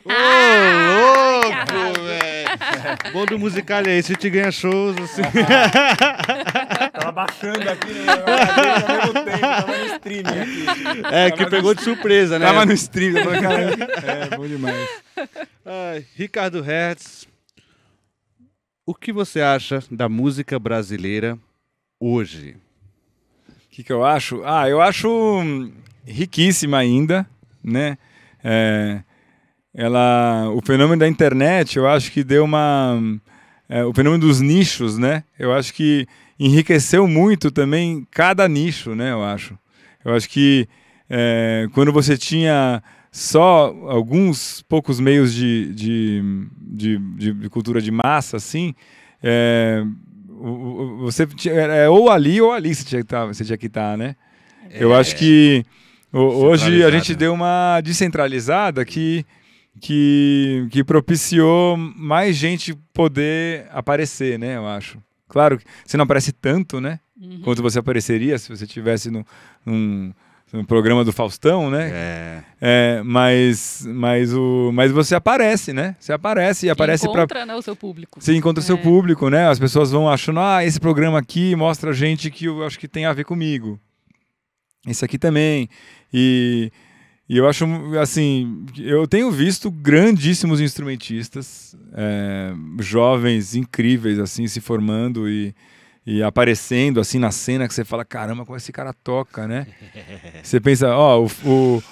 Ah, bom do musical é esse, te ganha shows, assim. Tava baixando aqui, né? Eu tava no stream aqui. É, tava que pegou de surpresa, né? Tava no stream, tava, cara, é, bom demais. Ricardo Hertz, o que você acha da música brasileira hoje? O que, que eu acho? Ah, eu acho hum, riquíssima ainda, né? É, ela, o fenômeno da internet, eu acho que deu uma, hum, é, o fenômeno dos nichos, né? Eu acho que enriqueceu muito também cada nicho, né? Eu acho. Eu acho que é, quando você tinha só alguns poucos meios de, de, hum, de, de cultura de massa, assim, é, você é ou ali ou ali você tinha que estar, tá, você tinha que estar tá, né? É, Eu acho que hoje a gente deu uma descentralizada que, que, que propiciou mais gente poder aparecer, né? Eu acho. Claro que você não aparece tanto, né? Uhum. Quanto você apareceria se você tivesse num no programa do Faustão, né? É. é. mas, mas, o, mas você aparece, né? Você aparece e aparece para. Você encontra pra... né, o seu público. Você encontra o é. seu público, né? As pessoas vão achando, ah, esse programa aqui mostra gente que eu acho que tem a ver comigo. Esse aqui também. E, e eu acho, assim, eu tenho visto grandíssimos instrumentistas, é, jovens incríveis, assim, se formando e e aparecendo assim na cena que você fala, caramba, como esse cara toca, né? você pensa, ó, o, o,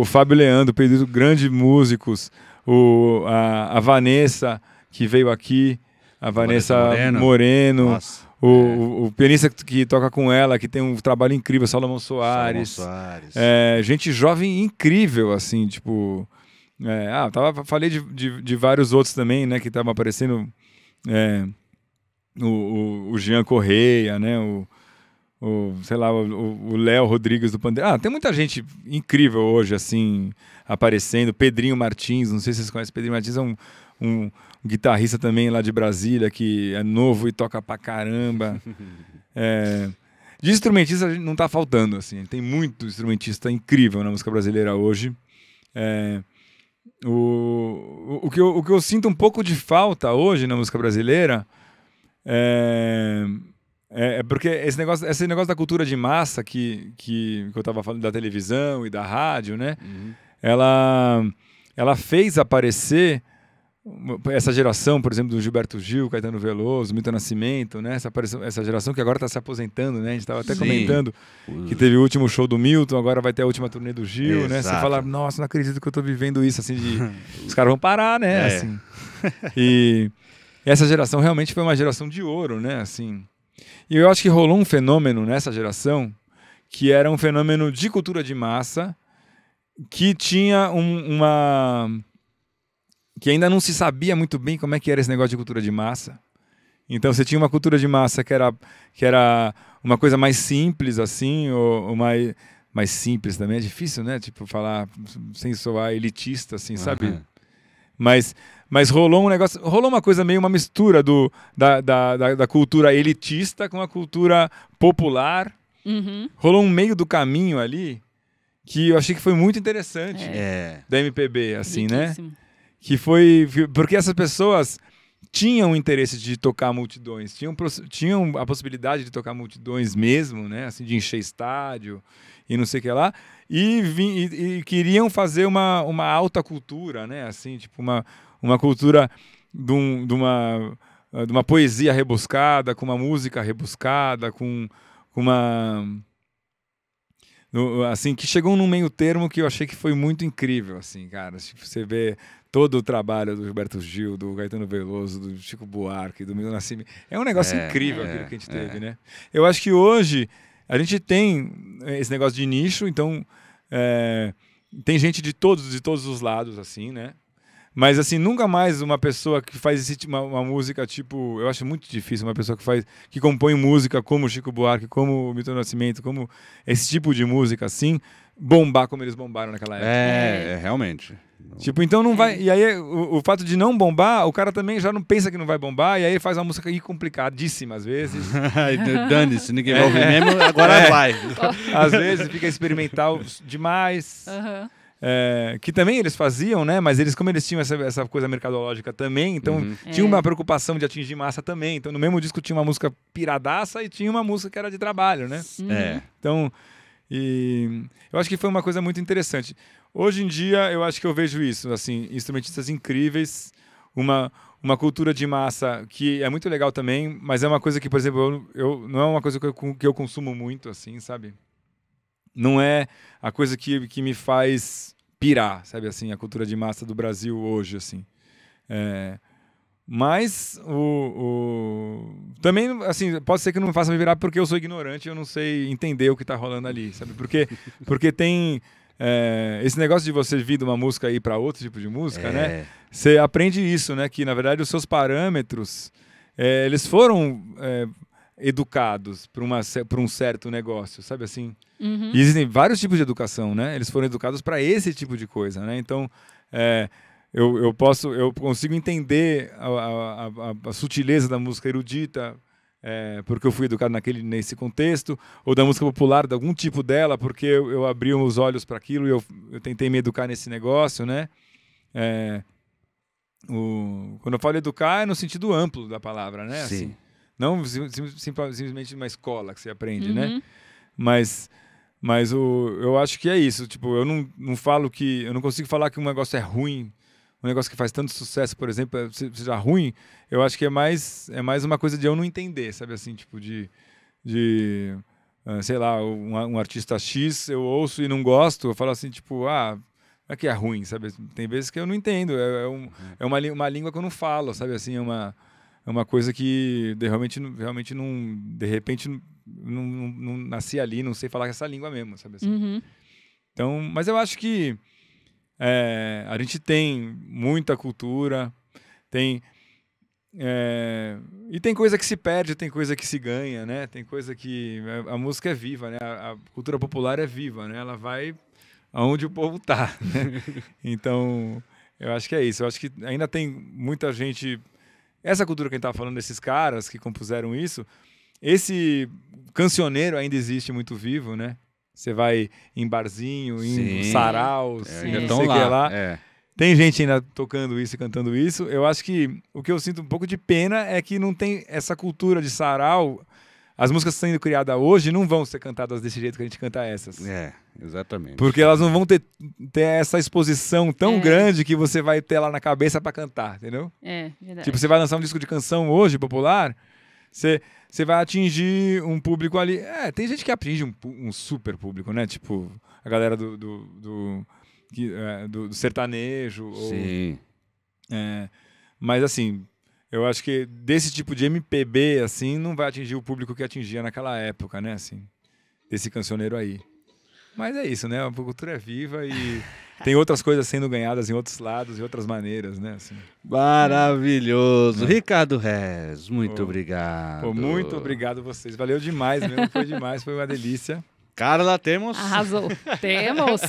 o Fábio Leandro, perdido grandes músicos, o, a, a, Vanessa que veio aqui, a Vanessa, Moreno, Moreno o, é. o, o, pianista que, que toca com ela, que tem um trabalho incrível, Salomão Soares. Salomão Soares. É, gente jovem incrível, assim, tipo. É, ah, tava, falei de, de, de, vários outros também, né, que estavam aparecendo. É, o, o, o Jean Correia, né? O, o, sei lá, o Léo Rodrigues do Pandeiro. Ah, tem muita gente incrível hoje, assim, aparecendo. Pedrinho Martins, não sei se vocês conhecem. Pedrinho Martins é um, um guitarrista também lá de Brasília, que é novo e toca pra caramba. é, de instrumentista não tá faltando, assim. Tem muito instrumentista incrível na música brasileira hoje. É, o, o, que eu, o que eu sinto um pouco de falta hoje na música brasileira é, é, é, porque esse negócio, esse negócio da cultura de massa que, que, que eu estava falando da televisão e da rádio, né? Uhum. Ela, ela fez aparecer essa geração, por exemplo, do Gilberto Gil, Caetano Veloso, Milton Nascimento, né? Essa, essa geração que agora está se aposentando, né? A gente estava até Sim. comentando que teve o último show do Milton, agora vai ter a última turnê do Gil, Exato. né? Você fala, nossa, não acredito que eu estou vivendo isso, assim, de... Os caras vão parar, né? É. Assim. E essa geração realmente foi uma geração de ouro, né? Assim. E eu acho que rolou um fenômeno nessa geração que era um fenômeno de cultura de massa que tinha um, uma que ainda não se sabia muito bem como é que era esse negócio de cultura de massa. Então você tinha uma cultura de massa que era, que era uma coisa mais simples, assim, ou, ou mais, mais simples também. É difícil, né? Tipo, falar sem soar elitista, assim, uhum. sabe? Mas, mas rolou um negócio, rolou uma coisa meio uma mistura do, da, da, da, da cultura elitista com a cultura popular. Uhum. Rolou um meio do caminho ali que eu achei que foi muito interessante é. é. da MPB, assim, né? Riquíssimo. né? Que foi. Porque essas pessoas tinham interesse de tocar multidões, tinham, tinham a possibilidade de tocar multidões mesmo, né? Assim, de encher estádio e não sei o que lá e, e, e queriam fazer uma, uma alta cultura, né? Assim, tipo uma, uma cultura de, um, de, uma, de uma poesia rebuscada, com uma música rebuscada, com, com uma assim que chegou num meio termo que eu achei que foi muito incrível assim cara tipo, você vê todo o trabalho do Gilberto Gil do Caetano Veloso do Chico Buarque do Milton Nascimento é um negócio é, incrível é, aquilo que a gente é. teve né eu acho que hoje a gente tem eh, esse negócio de nicho, então é, tem gente de todos, de todos os lados, assim, né? Mas assim, nunca mais uma pessoa que faz esse, uma, uma, música tipo. Eu acho muito difícil uma pessoa que faz. que compõe música como Chico Buarque, como Milton Nascimento, como esse tipo de música assim, bombar como eles bombaram naquela época. É, é, é realmente. Não. Tipo, então não é. vai. E aí, o, o, fato de não bombar, o cara também já não pensa que não vai bombar, e aí faz uma música complicadíssima, às vezes. Dane-se, ninguém vai ouvir é. mesmo, agora é. vai. às vezes fica experimental demais. Uhum. É, que também eles faziam, né? Mas eles, como eles tinham essa, essa coisa mercadológica também, então uhum. tinha é. uma preocupação de atingir massa também. Então, no mesmo disco tinha uma música piradaça e tinha uma música que era de trabalho, né? Uhum. Então. E eu acho que foi uma coisa muito interessante. Hoje em dia, eu acho que eu vejo isso, assim, instrumentistas incríveis, uma, uma cultura de massa que é muito legal também, mas é uma coisa que, por exemplo, eu, eu não é uma coisa que eu, que eu consumo muito, assim, sabe? Não é a coisa que, que me faz pirar, sabe, assim, a cultura de massa do Brasil hoje, assim. É, mas o, o, Também, assim, pode ser que não me faça me virar porque eu sou ignorante e eu não sei entender o que está rolando ali, sabe? Porque, porque tem. É, esse negócio de você vir de uma música aí para outro tipo de música, né? é. né? Você aprende isso, né? Que na verdade os seus parâmetros é, eles foram é, educados para um certo negócio, sabe assim? Uhum. existem vários tipos de educação, né? Eles foram educados para esse tipo de coisa, né? Então, é, eu, eu posso, eu consigo entender a, a, a, a sutileza da música erudita, é, porque eu fui educado naquele, nesse contexto, ou da música popular, de algum tipo dela, porque eu, eu abri os olhos para aquilo e eu, eu, tentei me educar nesse negócio, né? É, o, quando eu falo educar, é no sentido amplo da palavra, né? Sim. Assim, não sim, simplesmente uma escola que você aprende, né? uhum. né? Mas, mas o, eu acho que é isso. Tipo, eu não, não falo que. Eu não consigo falar que um negócio é ruim um negócio que faz tanto sucesso, por exemplo, é seja ruim, eu acho que é mais, é mais uma coisa de eu não entender, sabe assim, tipo de. de uh, sei lá, um, um, artista X eu ouço e não gosto, eu falo assim, tipo, ah, é que é ruim, sabe? Assim, tem vezes que eu não entendo, é, é, um, é uma, uma língua que eu não falo, sabe assim, é uma, é uma coisa que de, realmente, realmente não. De repente, não, não, não, nasci ali, não sei falar essa língua mesmo, sabe assim. Uhum. Então, mas eu acho que é, a gente tem muita cultura, tem. É, e tem coisa que se perde, tem coisa que se ganha, né? Tem coisa que. A, é, a música é viva, né? A, a, cultura popular é viva, né? Ela vai aonde o povo tá. Né? Então, eu acho que é isso. Eu acho que ainda tem muita gente. Essa cultura que a gente estava falando, desses caras que compuseram isso, esse cancioneiro ainda existe muito vivo, né? Você vai em barzinho, em Sim. sarau, é, ainda não sei o que lá. É. Tem gente ainda tocando isso e cantando isso. Eu acho que o que eu sinto um pouco de pena é que não tem essa cultura de sarau. As músicas sendo criadas hoje não vão ser cantadas desse jeito que a gente canta essas. É, exatamente. Porque elas não vão ter, ter essa exposição tão é. grande que você vai ter lá na cabeça para cantar, entendeu? É, verdade. Tipo, você vai lançar um disco de canção hoje popular, você você vai atingir um público ali. É, tem gente que atinge um, um super público, né? Tipo, a galera do, do, do, que, é, do, do sertanejo. Sim. Ou, é, mas assim, eu acho que desse tipo de MPB, assim, não vai atingir o público que atingia naquela época, né? Assim, desse cancioneiro aí. Mas é isso, né? A cultura é viva e tem outras coisas sendo ganhadas em outros lados e outras maneiras, né? Assim. Maravilhoso. É. Ricardo Rez, muito oh. obrigado. Oh, muito obrigado a vocês. Valeu demais mesmo, foi demais, foi uma delícia. Carla, temos. Arrasou. Temos.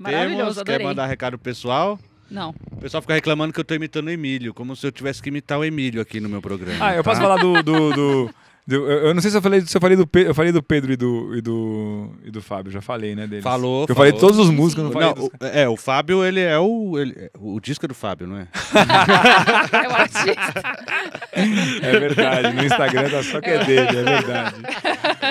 Maravilhoso, temos. Quer adorei. mandar recado pessoal? Não. O pessoal fica reclamando que eu tô imitando o Emílio, como se eu tivesse que imitar o Emílio aqui no meu programa. Ah, tá? eu posso tá? falar do, do, do eu, eu, não sei se eu falei, se eu falei do Pedro, eu falei do Pedro e do, e do, e do Fábio, já falei, né, deles. Falou. eu falou. falei de todos os músicos, não falei não, dos... o, É, o Fábio, ele é o ele, é, o disco é do Fábio, não é? é o artista. É verdade, no Instagram tá só que é dele, é verdade.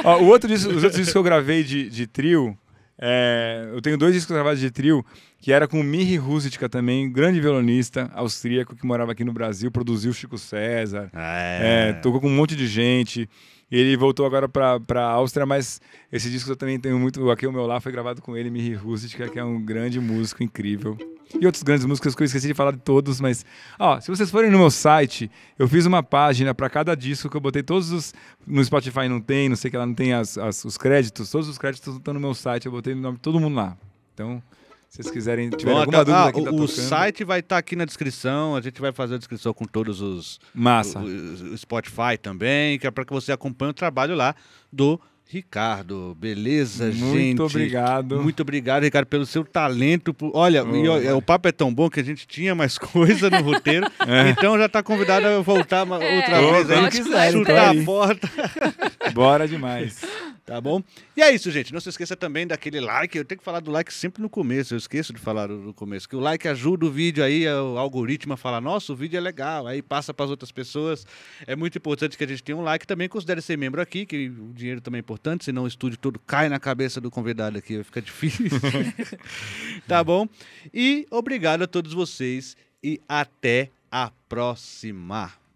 Ó, o outro disco, os outros discos que eu gravei de, de trio, é, eu tenho dois discos gravados de trio, que era com o Mihi Rusitka também, grande violonista austríaco que morava aqui no Brasil, produziu Chico César, ah, é. É, tocou com um monte de gente. Ele voltou agora para a Áustria, mas esse disco eu também tenho muito. Aqui é o meu lá foi gravado com ele, Mihi Rusitka, que é um grande músico incrível e outras grandes músicas que eu esqueci de falar de todos, mas ó, se vocês forem no meu site, eu fiz uma página para cada disco que eu botei todos os no Spotify não tem, não sei que lá não tem as, as, os créditos, todos os créditos estão no meu site, eu botei o nome de todo mundo lá. Então, se vocês quiserem tiver alguma dúvida ah, aqui, tá o, site vai estar tá aqui na descrição, a gente vai fazer a descrição com todos os Massa. O, o Spotify também, que é para que você acompanhe o trabalho lá do Ricardo, beleza, Muito gente? Muito obrigado. Muito obrigado, Ricardo, pelo seu talento. Olha, oh. e, o papo é tão bom que a gente tinha mais coisa no roteiro, é. então já está convidado a voltar é, outra é, vez. Aí, quiser, chutar a porta. Bora demais. Tá bom? E é isso, gente. Não se esqueça também daquele like. Eu tenho que falar do like sempre no começo. Eu esqueço de falar no começo. Que o like ajuda o vídeo aí, é, o algoritmo a falar: nossa, o vídeo é legal. Aí passa para as outras pessoas. É muito importante que a gente tenha um like. Também considere ser membro aqui, que o dinheiro também é importante importante, senão o estúdio todo cai na cabeça do convidado aqui, vai ficar difícil. tá bom? E obrigado a todos vocês e até a próxima.